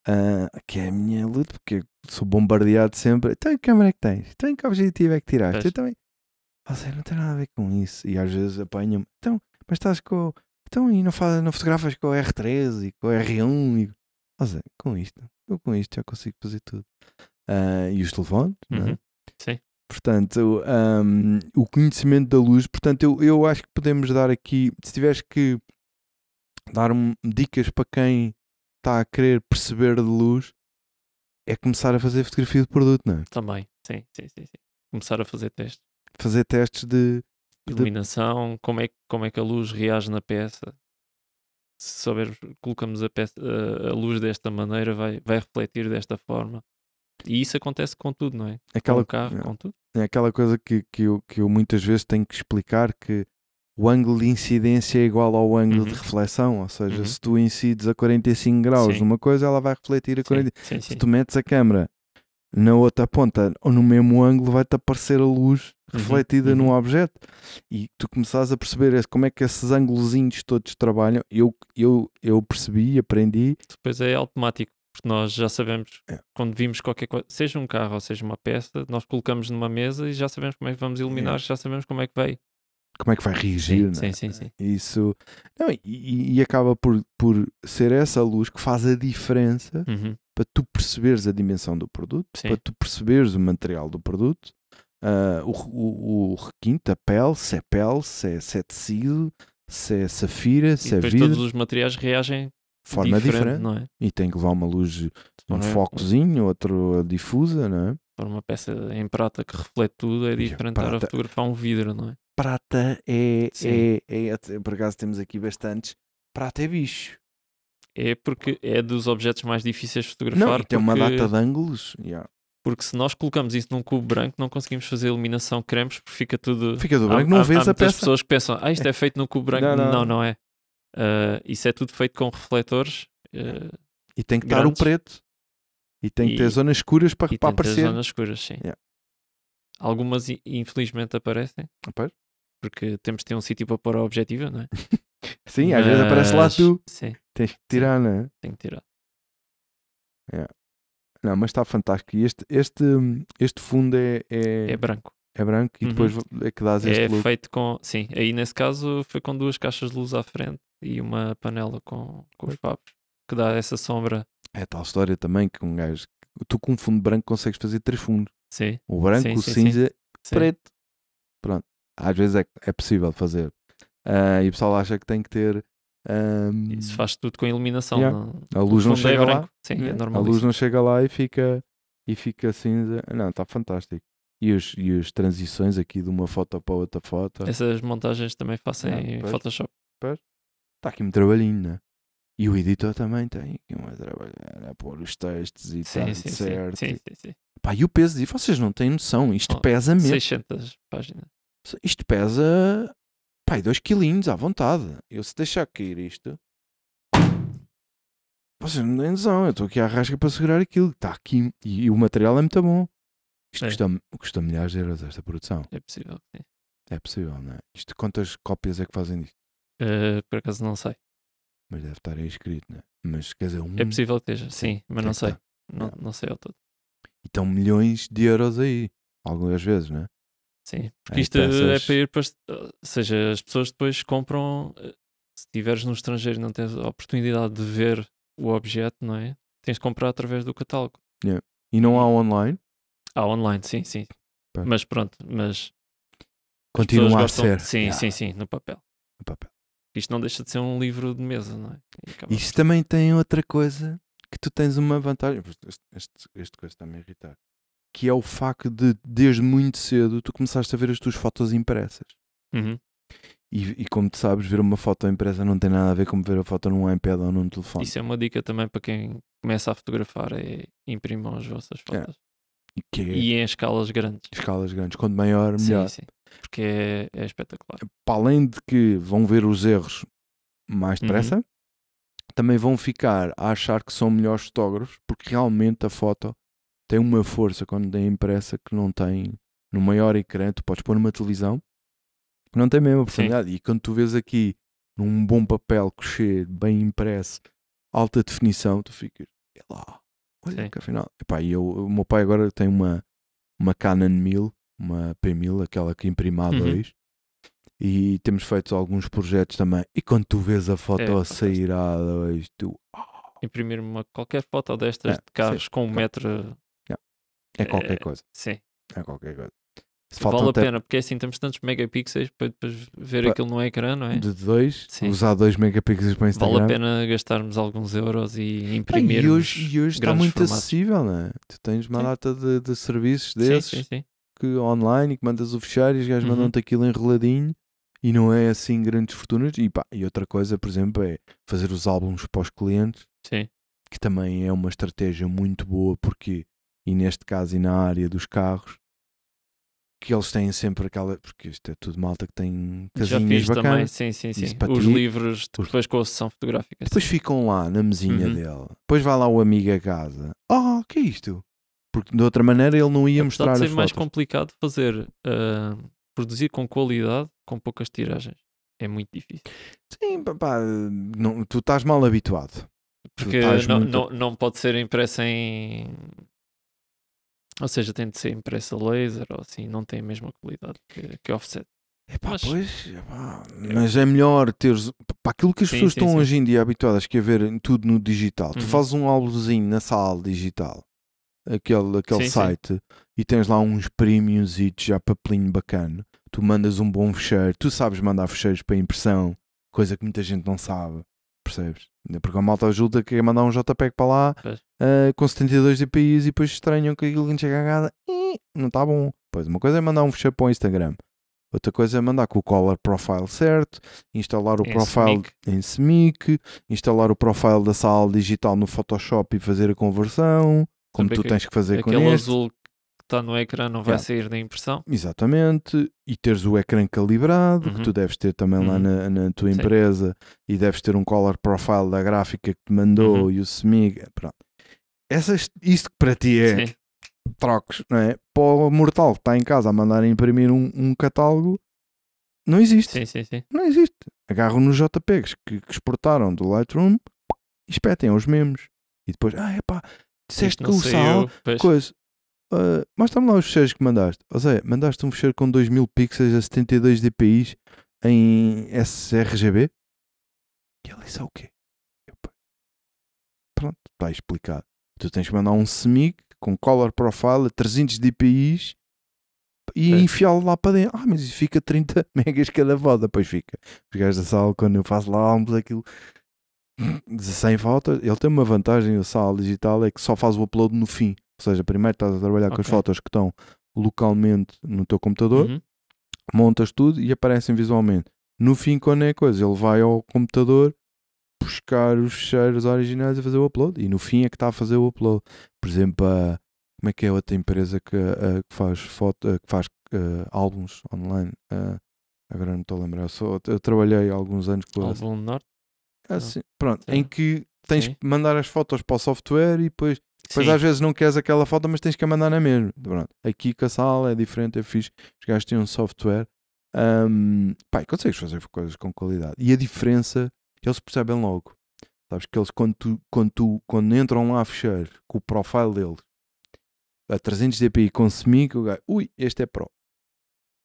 Uh, que é a minha luta, porque sou bombardeado sempre. Então, que câmera é que tens? Então, que objetivo é que tiraste? Eu também. Ou seja, não tem nada a ver com isso. E às vezes apanham-me. Então, mas estás com. Então, e não, faz, não fotografas com o R13 e com o R1? E... Ou oh, seja, com isto, eu com isto já consigo fazer tudo. Uh, e os telefones, uhum. não é? Uhum. Sim. Portanto, um, o conhecimento da luz, portanto, eu, eu acho que podemos dar aqui, se tiveres que dar dicas para quem está a querer perceber de luz, é começar a fazer fotografia de produto, não é? Também, sim, sim, sim. sim. Começar a fazer testes. Fazer testes de, de... iluminação, como, é, como é que a luz reage na peça. Se soubermos, colocamos a, peça, a luz desta maneira, vai, vai refletir desta forma. E isso acontece com tudo, não é? Aquela, com carro, é, com tudo. É aquela coisa que, que, eu, que eu muitas vezes tenho que explicar que o ângulo de incidência é igual ao ângulo uhum. de reflexão, ou seja, uhum. se tu incides a 45 graus sim. numa coisa, ela vai refletir a 45. Sim, sim, se tu metes a câmera na outra ponta ou no mesmo ângulo, vai-te aparecer a luz uhum, refletida uhum. num objeto e tu começas a perceber como é que esses ângulozinhos todos trabalham. Eu, eu, eu percebi, aprendi. Depois é automático. Porque nós já sabemos, é. quando vimos qualquer coisa, seja um carro ou seja uma peça, nós colocamos numa mesa e já sabemos como é que vamos é. iluminar, é. já sabemos como é que vai. Como é que vai reagir, sim, né? sim, é? sim, sim, Isso. Não, e, e, acaba por, por ser essa luz que faz a diferença uhum. para tu perceberes a dimensão do produto, sim. para tu perceberes o material do produto, uh, o, o, o, requinte, a pele, se é pele, se é, se é tecido, se é safira, se e é vidro. todos os materiais reagem forma diferente, diferente é? e tem que levar uma luz, um é? focozinho, outro difusa, não é? Para uma peça em prata que reflete tudo é diferente prata... estar a fotografar um vidro, não é? Prata é, é, é, é, por acaso temos aqui bastantes, prata é bicho. É porque é dos objetos mais difíceis de fotografar. Não, tem uma data de ângulos. Yeah. Porque se nós colocamos isso num cubo branco, não conseguimos fazer iluminação cremes porque fica tudo. Fica do branco, há, não há, vês há a peça. pessoas que pensam, ah, isto é feito num cubo branco. Não, não, não, não é. Uh, isso é tudo feito com refletores. Uh, e tem que dar estar o preto. E tem que ter e, zonas escuras para, para aparecer. zonas escuras, sim. Yeah. Algumas, infelizmente, aparecem. Apare? Ah, Porque temos de ter um sítio para pôr a objetiva, não é? sim, Mas... às vezes aparece lá tu. Sim. Tens que tirar, sim. não é? Tem que tirar. Yeah. Não, mas está fantástico. E este, este, este fundo é, é, é. branco. É branco e uhum. depois é que dás é este É look. feito com. Sim, aí nesse caso foi com duas caixas de luz à frente e uma panela com, com os papos, que dá essa sombra. É tal história também que um gajo. Tu com um fundo branco consegues fazer três fundos. Sim. O branco, sim, o sim, cinza, o preto. Pronto. Às vezes é, é possível fazer. Uh, e o pessoal acha que tem que ter. Um... Isso faz tudo com iluminação. Yeah. A luz não é chega é lá. Sim, yeah. é normal. A luz não chega lá e fica, e fica cinza. Não, está fantástico. E as e os transições aqui de uma foto para outra foto. Essas montagens também fazem yeah, Photoshop. Pois está aqui um trabalhinho, né? E o editor também tem que me trabalhar, a pôr os textos e sim, tá sim, certo. Sim, sim, sim. Pá, e o peso disso, vocês não têm noção, isto oh, pesa mesmo. 600 páginas. Isto pesa, pá, 2 quilinhos à vontade. Eu se deixar cair isto, vocês não têm noção, eu estou aqui à rasga para segurar aquilo, está aqui, e, e, o material é muito bom. Isto é. Custa, custa milhares de euros esta produção. É possível, sim. É possível, não é? Isto, quantas cópias é que fazem disto? Uh, por acaso não sei. Mas deve estar aí escrito, né? Mas quer dizer, é um. É possível que esteja, sim, mas não sei. Não, não sei ao todo. E estão milhões de euros aí, algumas vezes, né? Sim, porque aí isto é para ir para. Ou seja, as pessoas depois compram. Eh, se estiveres no estrangeiro e não tens a oportunidade de ver o objeto, não é? Tens de comprar através do catálogo. Yeah. E não há online? Há online, sim, sim. Mas pronto, mas. Continua a gostam... ser. Sim, yeah. sim, sim, no papel. No papel. Isto não deixa de ser um livro de mesa, não é? Isto também tem outra coisa que tu tens uma vantagem. Este, coisa está-me a irritar. Que é o facto de, desde muito cedo, tu começaste a ver as tuas fotos impressas. Uhum. E, e, como tu sabes, ver uma foto impressa não tem nada a ver com ver a foto num iPad ou num telefone. Isso é uma dica também para quem começa a fotografar: é imprimam as vossas é. fotos. É. E, que é... e em escalas grandes. Escalas grandes. Quanto maior, melhor. Sim, sim porque é, é espetacular. Para além de que vão ver os erros mais uhum. depressa, uhum. também vão ficar a achar que são melhores fotógrafos, porque realmente a foto tem uma força quando é impressa que não tem no maior ecrã, tu podes pôr numa televisão, não tem a oportunidade. Sim. E quando tu vês aqui num bom papel cochê, bem impresso, alta definição, tu ficas, olha lá, olha que afinal. Epá, eu, o meu pai agora tem uma, uma Canon 1000 uma P1000, aquela que imprima a dois. Uhum. E temos feito alguns projetos também. E quando tu vês a foto é, a sair a tu. Ah! Imprimir uma, qualquer foto destas é, de carros sim, com um metro. É, é qualquer eh, coisa. Sim. É qualquer coisa. vale a até... pena, porque é assim temos tantos megapixels para depois ver aquilo no ecrã, não é? De dois, Sim. usar dois megapixels para Instagram. Vale a pena gastarmos alguns euros e imprimir. e hoje, e hoje está muito formatos. acessível, não é? Tu tens uma sim. data de, de serviços desses. Sim, sim, sim que online e que mandas o fechar e os gajos uhum. mandam-te aquilo enroladinho e não é assim grandes fortunas. E, pá, e outra coisa, por exemplo, é fazer os álbuns para os clientes, Sim. que também é uma estratégia muito boa, porque, e neste caso e na área dos carros, que eles têm sempre aquela. Porque isto é tudo malta que tem casinhas bacanas. Também. Sim, sim, sim. Os ti. livros depois com a sessão fotográfica. Depois sim. ficam lá na mesinha uhum. dela. Depois vai lá o amigo a casa. Oh, que é isto? porque de outra maneira ele não ia Apesar mostrar de ser as mais fotos. complicado fazer uh, produzir com qualidade com poucas tiragens é muito difícil sim pá, não, tu estás mal habituado porque não, muito... não, não pode ser impressa em ou seja tem de ser impressa laser ou assim não tem a mesma qualidade que, que offset Epá, mas... Pois, epá, é. mas é melhor teres. Para aquilo que as sim, pessoas sim, estão sim. hoje em dia habituadas que a é ver tudo no digital, uhum. tu fazes um álbumzinho na sala digital aquele, aquele sim, site sim. e tens lá uns prémios e já papelinho bacana. Tu mandas um bom fecheiro, tu sabes mandar fecheiros para impressão, coisa que muita gente não sabe, percebes? Porque a malta ajuda que é mandar um JPEG para lá uh, com 72 DPIs e depois estranham que aquilo que chega a casa não está bom. Pois uma coisa é mandar um fecheiro para o Instagram, Outra coisa é mandar com o color profile certo, instalar o em profile SMIC. em SMIC, instalar o profile da sala digital no Photoshop e fazer a conversão como tu tens que fazer com este. azul que está no ecrã não vai yeah. sair da impressão. Exatamente, e teres o ecrã calibrado, uhum. que tu uhum. deves ter também uhum. lá na, na tua Sim. empresa, e deves ter um color profile da gráfica que te mandou uhum. e o SMIG, pronto. Essas, isto que para ti é trocos, não é? Para o mortal que está em casa a mandar imprimir um, um catálogo, não existe. Sim, sim, sim. Não existe. Agarram nos JPEGs que, que exportaram do Lightroom e espetem os mesmos. E depois, ah, epá, disseste que o sal. Coisa. Uh, mostra-me lá os fecheiros que mandaste. Ou seja, mandaste um fecheiro com 2000 pixels a 72 dpi em sRGB? E ele disse: é o quê? pronto, está explicado. Tu tens que mandar um SMIC com color profile a 300 dpi e é. enfiá-lo lá para dentro. Ah, mas isso fica 30 megas cada foda. Pois fica. Os gajos da sala, quando eu faço lá álbuns, aquilo sem faltas, ele tem uma vantagem, a sala digital, é que só faz o upload no fim. Ou seja, primeiro estás a trabalhar okay. com as fotos que estão localmente no teu computador, uhum. montas tudo e aparecem visualmente. No fim, quando é coisa, ele vai ao computador buscar os cheiros originais e fazer o upload. E no fim é que está a fazer o upload. Por exemplo, a, como é que é a outra empresa que, a, que faz, foto, a, que faz álbuns online? agora não estou a lembrar. Eu, eu trabalhei há alguns anos com a. Norte? Assim, pronto, Sim. em que tens Sim. que mandar as fotos para o software e depois, depois às vezes não queres aquela foto, mas tens que a mandar na mesma. Pronto. Aqui com a sala é diferente, é fixe. Os gajos têm um software. Um, pá, consegues fazer coisas com qualidade. E a diferença, eles percebem logo. Sabes que eles, quando, tu, quando, tu, quando entram lá a fechar com o profile deles a 300 dpi com semi, que o gajo, ui, este é pro.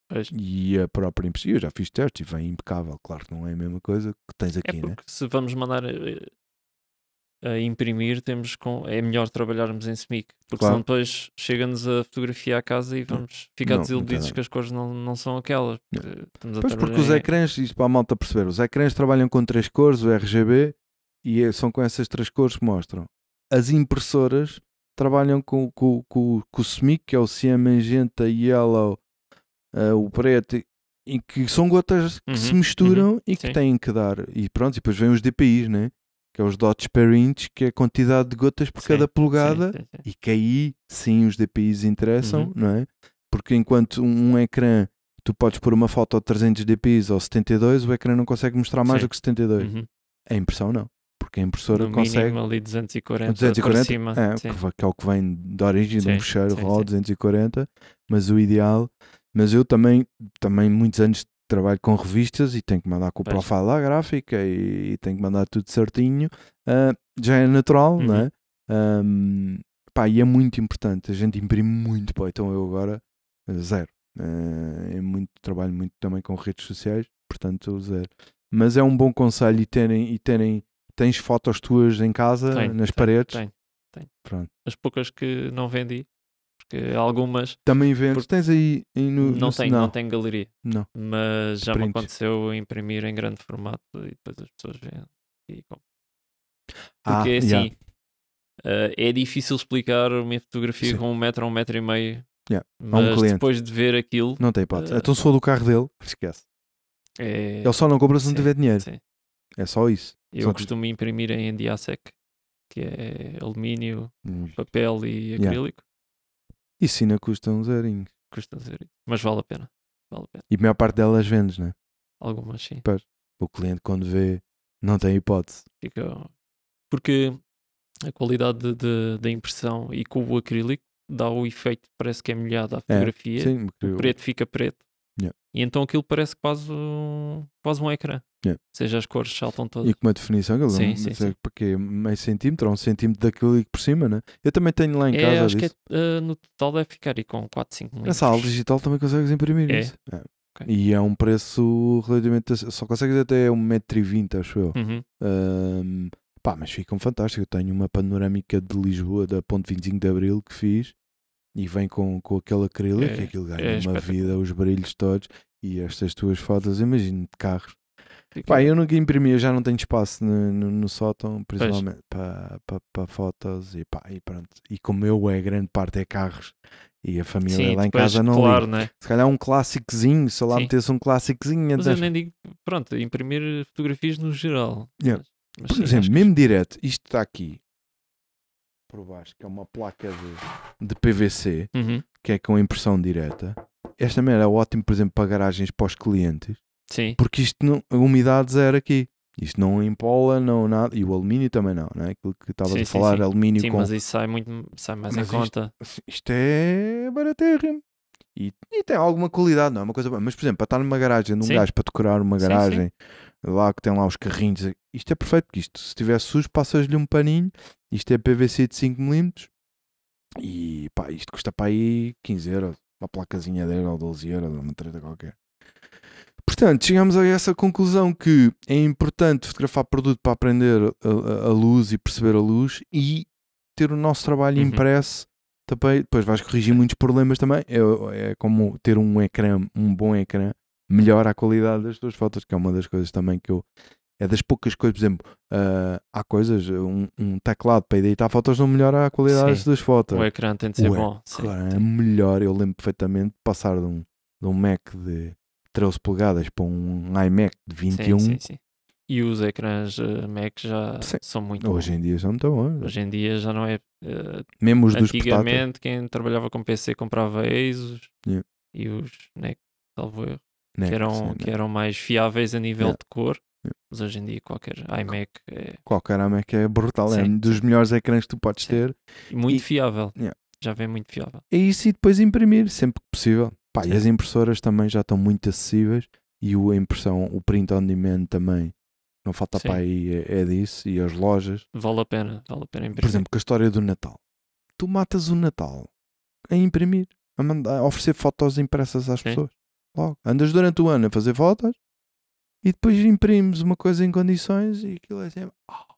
Pois. E a própria impressão, eu já fiz teste e vem impecável. Claro que não é a mesma coisa que tens é aqui, é porque né? se vamos mandar eh, eh, a imprimir, temos com, é melhor trabalharmos em SMIC, porque claro. senão depois chega-nos a fotografia à casa e vamos ficar não, desiludidos não que as cores não, não são aquelas. Não. Pois porque os ecrãs, isto para a malta perceber, os ecrãs trabalham com três cores, o RGB, e é, são com essas três cores que mostram. As impressoras trabalham com, com, com, com o SMIC, que é o Cyan Magenta Yellow uh, o preto, em que são gotas que uhum, se misturam uhum, e que sim. têm que dar. E pronto, e depois vem os DPIs, né? que é os dots per inch, que é a quantidade de gotas por sim, cada polegada, sim, e que aí sim os DPIs interessam, uhum. não é? Porque enquanto um, um ecrã tu podes pôr uma foto a 300 dpi ou 72, o ecrã não consegue mostrar mais Sim. do que 72. Uhum. A impressão não, porque a impressora no consegue. Mínimo ali 240, 240 cima. É, que, é o que vem da origem de um fecheiro RAW 240, mas o ideal mas eu também, também muitos anos trabalho com revistas e tenho que mandar com o profile à gráfica e, e, tenho que mandar tudo certinho. Uh, já é natural, uhum. não é? Um, uhum. pá, e é muito importante. A gente imprime muito, pá, então eu agora zero. Uh, é muito, trabalho muito também com redes sociais, portanto zero. Mas é um bom conselho e terem, e terem tens fotos tuas em casa, tenho, nas tenho, paredes? Tenho, tenho. Pronto. As poucas que não vendi, que algumas. Também eventos. Tens aí, no, não, no tenho, não. não tenho galeria. Não. Mas já Print. me aconteceu imprimir em grande formato e depois as pessoas vêm e compram. Porque ah, é assim yeah. uh, é difícil explicar uma fotografia Sim. com um metro ou um metro e meio. Yeah. Mas um depois de ver aquilo. Não tem hipótese. Uh, então se for do carro dele, esquece. É... Ele só não compra se não tiver dinheiro. Sim. É só isso. Eu só costumo imprimir em Diasec, que é alumínio, hum. papel e acrílico. E sim custa uns eurinhos. Custa uns Mas vale a pena. Vale a pena. E a maior parte delas vendes, não é? Algumas sim. Pois. O cliente quando vê não tem hipótese. Fica... Porque a qualidade da impressão e com o acrílico dá o efeito, parece que é molhado a é, fotografia. É, sim, o preto fica preto e então aquilo parece quase, quase um ecrã. Yeah. Ou seja, as cores saltam todas. E com uma definição, aquilo sim, sim, sei, sim. porque é meio centímetro ou um centímetro daquilo e por cima, né? Eu também tenho lá em é, casa. Acho disso. que é, uh, no total deve ficar aí com 4, 5 milímetros. Nessa aula digital também consegues imprimir é. isso. É. Okay. E é um preço relativamente. Só consegues até 1,20m, acho eu. Uhum. Um, pá, mas ficam fantásticos. Eu tenho uma panorâmica de Lisboa, da Ponte 25 de Abril, que fiz e vem com, com aquele acrílico, é, aquilo ganha é uma vida, os brilhos todos e estas tuas fotos, imagino, de carros. Pá, eu nunca imprimi, eu já não tenho espaço no, no, no sótão, principalmente para, para, fotos e pá, e pronto. E como eu é, grande parte é carros e a família Sim, lá em casa não claro, né? Se calhar um clássicozinho, se lá, metesse um clássicozinho. Mas eu então nem digo, pronto, imprimir fotografias no geral. Yeah. Mas, mas Por sim, exemplo, mesmo direto, isto está aqui, por baixo, que é uma placa de, de PVC, uhum. que é com impressão direta. Esta merda é ótimo, por exemplo, para garagens para os clientes. Sim. Porque isto não, a umidade zero aqui. Isto não empola, não nada. E o alumínio também não, não é? Aquilo que estavas a falar, sim, sim. alumínio sim, com... mas isso sai, muito, sai mais mas em isto, conta. Isto é baratérrimo. E, e, tem alguma qualidade, não é uma coisa boa. Mas, por exemplo, para estar numa garagem, num sim. gajo, para decorar uma garagem, sim, sim. lá que tem lá os carrinhos, isto é perfeito, porque isto, se estiver sujo, passas-lhe um paninho, isto é PVC de 5mm e pá, isto custa para aí 15 euros, uma placazinha dele ou 12 euros, uma treta qualquer. Portanto, chegamos a essa conclusão que é importante fotografar produto para aprender a, a, a luz e perceber a luz e ter o nosso trabalho uhum. impresso também depois vais corrigir muitos problemas também. É, é como ter um ecrã, um bom ecrã, melhora a qualidade das tuas fotos, que é uma das coisas também que eu. É das poucas coisas, por exemplo, uh, há coisas, um, um, teclado para editar fotos não melhora a qualidade sim. das tuas fotos. O ecrã tem de ser bom. Claro, sim, é melhor, eu lembro perfeitamente de passar de um, de um Mac de 13 polegadas para um iMac de 21. Sim, sim, sim. E os ecrãs eh, Mac já sim. são muito Hoje bons. em dia são muito bons. Hoje em dia já não é eh, Mesmo os dos Antigamente, quem trabalhava com PC comprava ASUS yeah. e os NEC, salvo erro, NEC, que, eram, sim, que eram mais fiáveis a nível yeah. de cor. Yeah. Mas hoje em dia, qualquer iMac é. Qualquer iMac é brutal, é sim. é um dos melhores ecrãs que tu podes sim. ter. muito e... fiável. Já vem muito fiável. É isso e depois imprimir sempre que possível. Pá, e as impressoras também já estão muito acessíveis e o, a impressão, o print on demand também não falta Sim. para aí é, é disso e as lojas. Vale a pena, vale a pena imprimir. Por exemplo, com a história do Natal. Tu matas o Natal a imprimir, a, mandar, a oferecer fotos impressas às Sim. pessoas. Logo. Andas durante o ano a fazer fotos e depois imprimes uma coisa em condições e aquilo é sempre. Oh.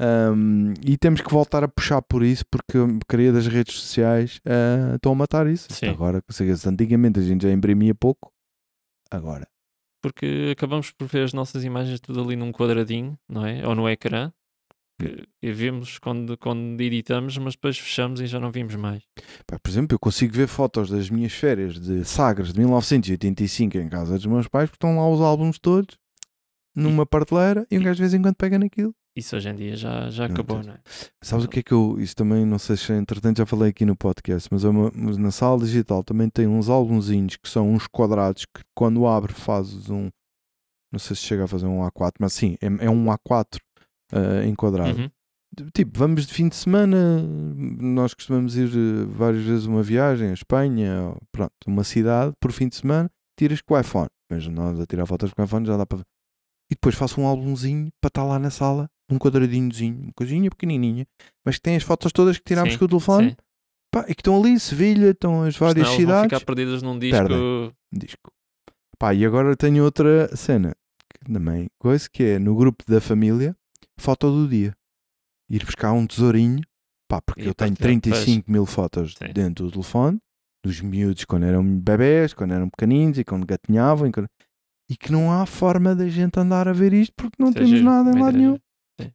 Ah. Um, e temos que voltar a puxar por isso porque a porcaria das redes sociais uh, estão a matar isso. Sim. Agora, antigamente a gente já imprimia pouco, agora porque acabamos por ver as nossas imagens tudo ali num quadradinho, não é? Ou no ecrã. Hum. E vemos quando, quando editamos, mas depois fechamos e já não vimos mais. por exemplo, eu consigo ver fotos das minhas férias de Sagres de 1985 em casa dos meus pais, porque estão lá os álbuns todos numa e... e um gajo de vez em quando pega naquilo isso hoje em dia já, já acabou, não, é? Sabes o que é que eu, isso também, não sei se entretanto é já falei aqui no podcast, mas, é uma, mas na sala digital também tem uns álbumzinhos que são uns quadrados que quando abre fazes um, não sei se chega a fazer um A4, mas sim, é, é um A4 uh, eh, enquadrado. Uhum. Tipo, vamos de fim de semana, nós costumamos ir eh, várias vezes uma viagem à Espanha, pronto, uma cidade, por fim de semana, tiras com o iPhone. Mas nós a tirar fotos com o iPhone já dá para E depois faço um álbumzinho para estar lá na sala um quadradinhozinho, uma coisinha pequenininha, mas que tem as fotos todas que tirámos com o telefone pá, e que estão ali, Sevilha, estão as várias Senão, cidades. Vão ficar perdidas num disco. Perdem. disco. Pá, e agora tenho outra cena que também coisa que é no grupo da família, foto do dia. Ir buscar um tesourinho, pá, porque e eu tenho 35 é, mil fotos sim. dentro do telefone, dos miúdos quando eram bebés, quando eram pequeninos e quando gatinhavam. E quando e que não há forma da gente andar a ver isto porque não Seja, é temos nada em lado nenhum.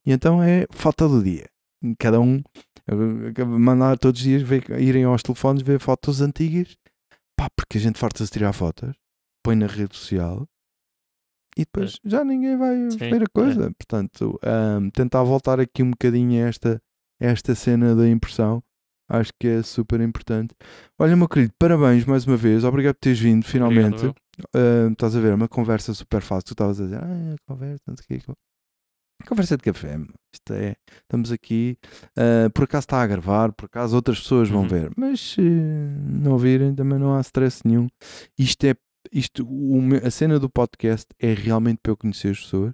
E então é foto do dia. Cada um mandar todos os dias ver, irem aos telefones ver fotos antigas, pá, porque a gente farta-se tirar fotos, põe na rede social e depois é. já ninguém vai Sim, ver a é. coisa. É. Portanto, um, tentar voltar aqui um bocadinho a esta, esta cena da impressão. Acho que é super importante. Olha, meu querido, parabéns mais uma vez. Obrigado por teres vindo, finalmente. Obrigado, uh, estás a ver, é uma conversa super fácil. Tu estavas a dizer, ah, conversa, não sei o que. Conversa de café. Isto é, estamos aqui. Uh, por acaso está a gravar, por acaso outras pessoas vão uhum. ver, mas uh, não ouvirem também não há stress nenhum. Isto é, isto, o, a cena do podcast é realmente para eu conhecer as pessoas.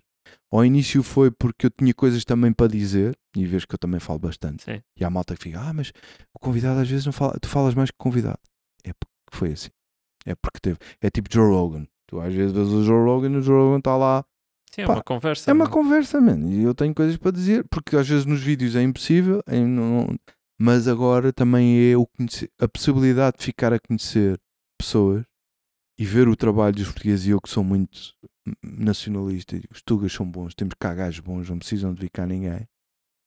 Ao início foi porque eu tinha coisas também para dizer, e vês que eu também falo bastante. Sim. E há malta que fica, ah, mas o convidado às vezes não fala, tu falas mais que o convidado. É porque foi assim. É porque teve. É tipo Joe Rogan. Tu às vezes vês o Joe Rogan e o Joe Rogan está lá Sim, é Pá, uma conversa. É uma mano. É? conversa, mano. E eu tenho coisas para dizer, porque às vezes nos vídeos é impossível, é, não, mas agora também é o conhecer, a possibilidade de ficar a conhecer pessoas e ver o trabalho dos portugueses. E eu que sou muito nacionalista, os tugas são bons, temos cá gajos bons, não precisam de ficar ninguém.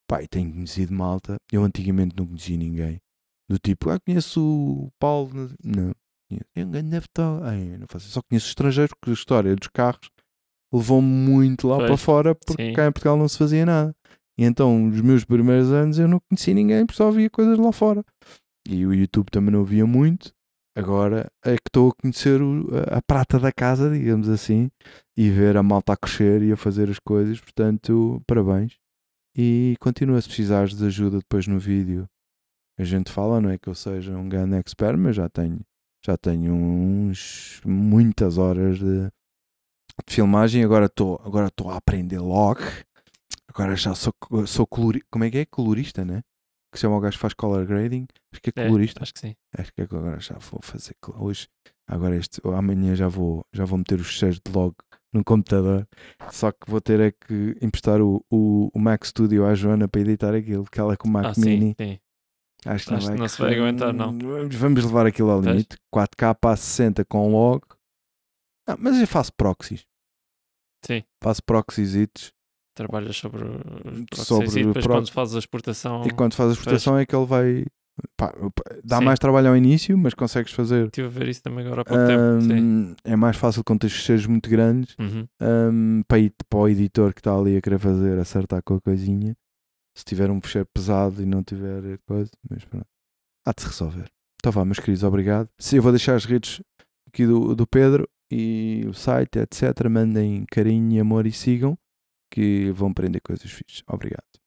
Pá, e tenho conhecido malta. Eu antigamente não conhecia ninguém. Do tipo, ah, conheço o Paulo. Não, é um grande Ai, não faço. Só conheço estrangeiros porque a história dos carros levou-me muito lá pois, para fora porque sim. cá em Portugal não se fazia nada. E então, os meus primeiros anos eu não conheci ninguém só via coisas lá fora. E o YouTube também não via muito. Agora é que estou a conhecer o, a, a, prata da casa, digamos assim, e ver a malta a crescer e a fazer as coisas. Portanto, parabéns. E continua se precisares de ajuda depois no vídeo. A gente fala, não é que eu seja um grande expert, mas já tenho, já tenho uns, muitas horas de, de filmagem, agora estou agora a aprender logo. Agora já sou, sou colorista. Como é que é? Colorista, né? Que se chama o gajo que faz color grading. Acho que é, é colorista. acho que sim. Acho que agora já vou fazer. Hoje, agora este, amanhã já vou, já vou meter os cheiros de log no computador. Só que vou ter é que emprestar o, o, o Mac Studio à Joana para editar aquilo, que ela é com o Mac ah, Mini. Sim, sim. Acho que não, Acho vai, que não se vai aguentar, não. Vamos levar aquilo ao limite. 4K a 60 com log. Ah, mas eu faço proxies. Sim. Passo proxiesitos. Trabalhas sobre sobre e depois pro... quando fazes a exportação. E quando fazes a exportação é que ele vai. Pá, dá Sim. mais trabalho ao início, mas consegues fazer. Estive a ver isso também agora há pouco um, tempo. Sim. É mais fácil quando tens fecheiros muito grandes uhum. um, para, ir, para o editor que está ali a querer fazer acertar com a coisinha. Se tiver um fecheiro pesado e não tiver coisa, mas pronto. Há de se resolver. Então vá, meus queridos, obrigado. Sim, eu vou deixar as redes aqui do, do Pedro e o site, etc. Mandem carinho, e amor e sigam, que vão aprender coisas fixas. Obrigado.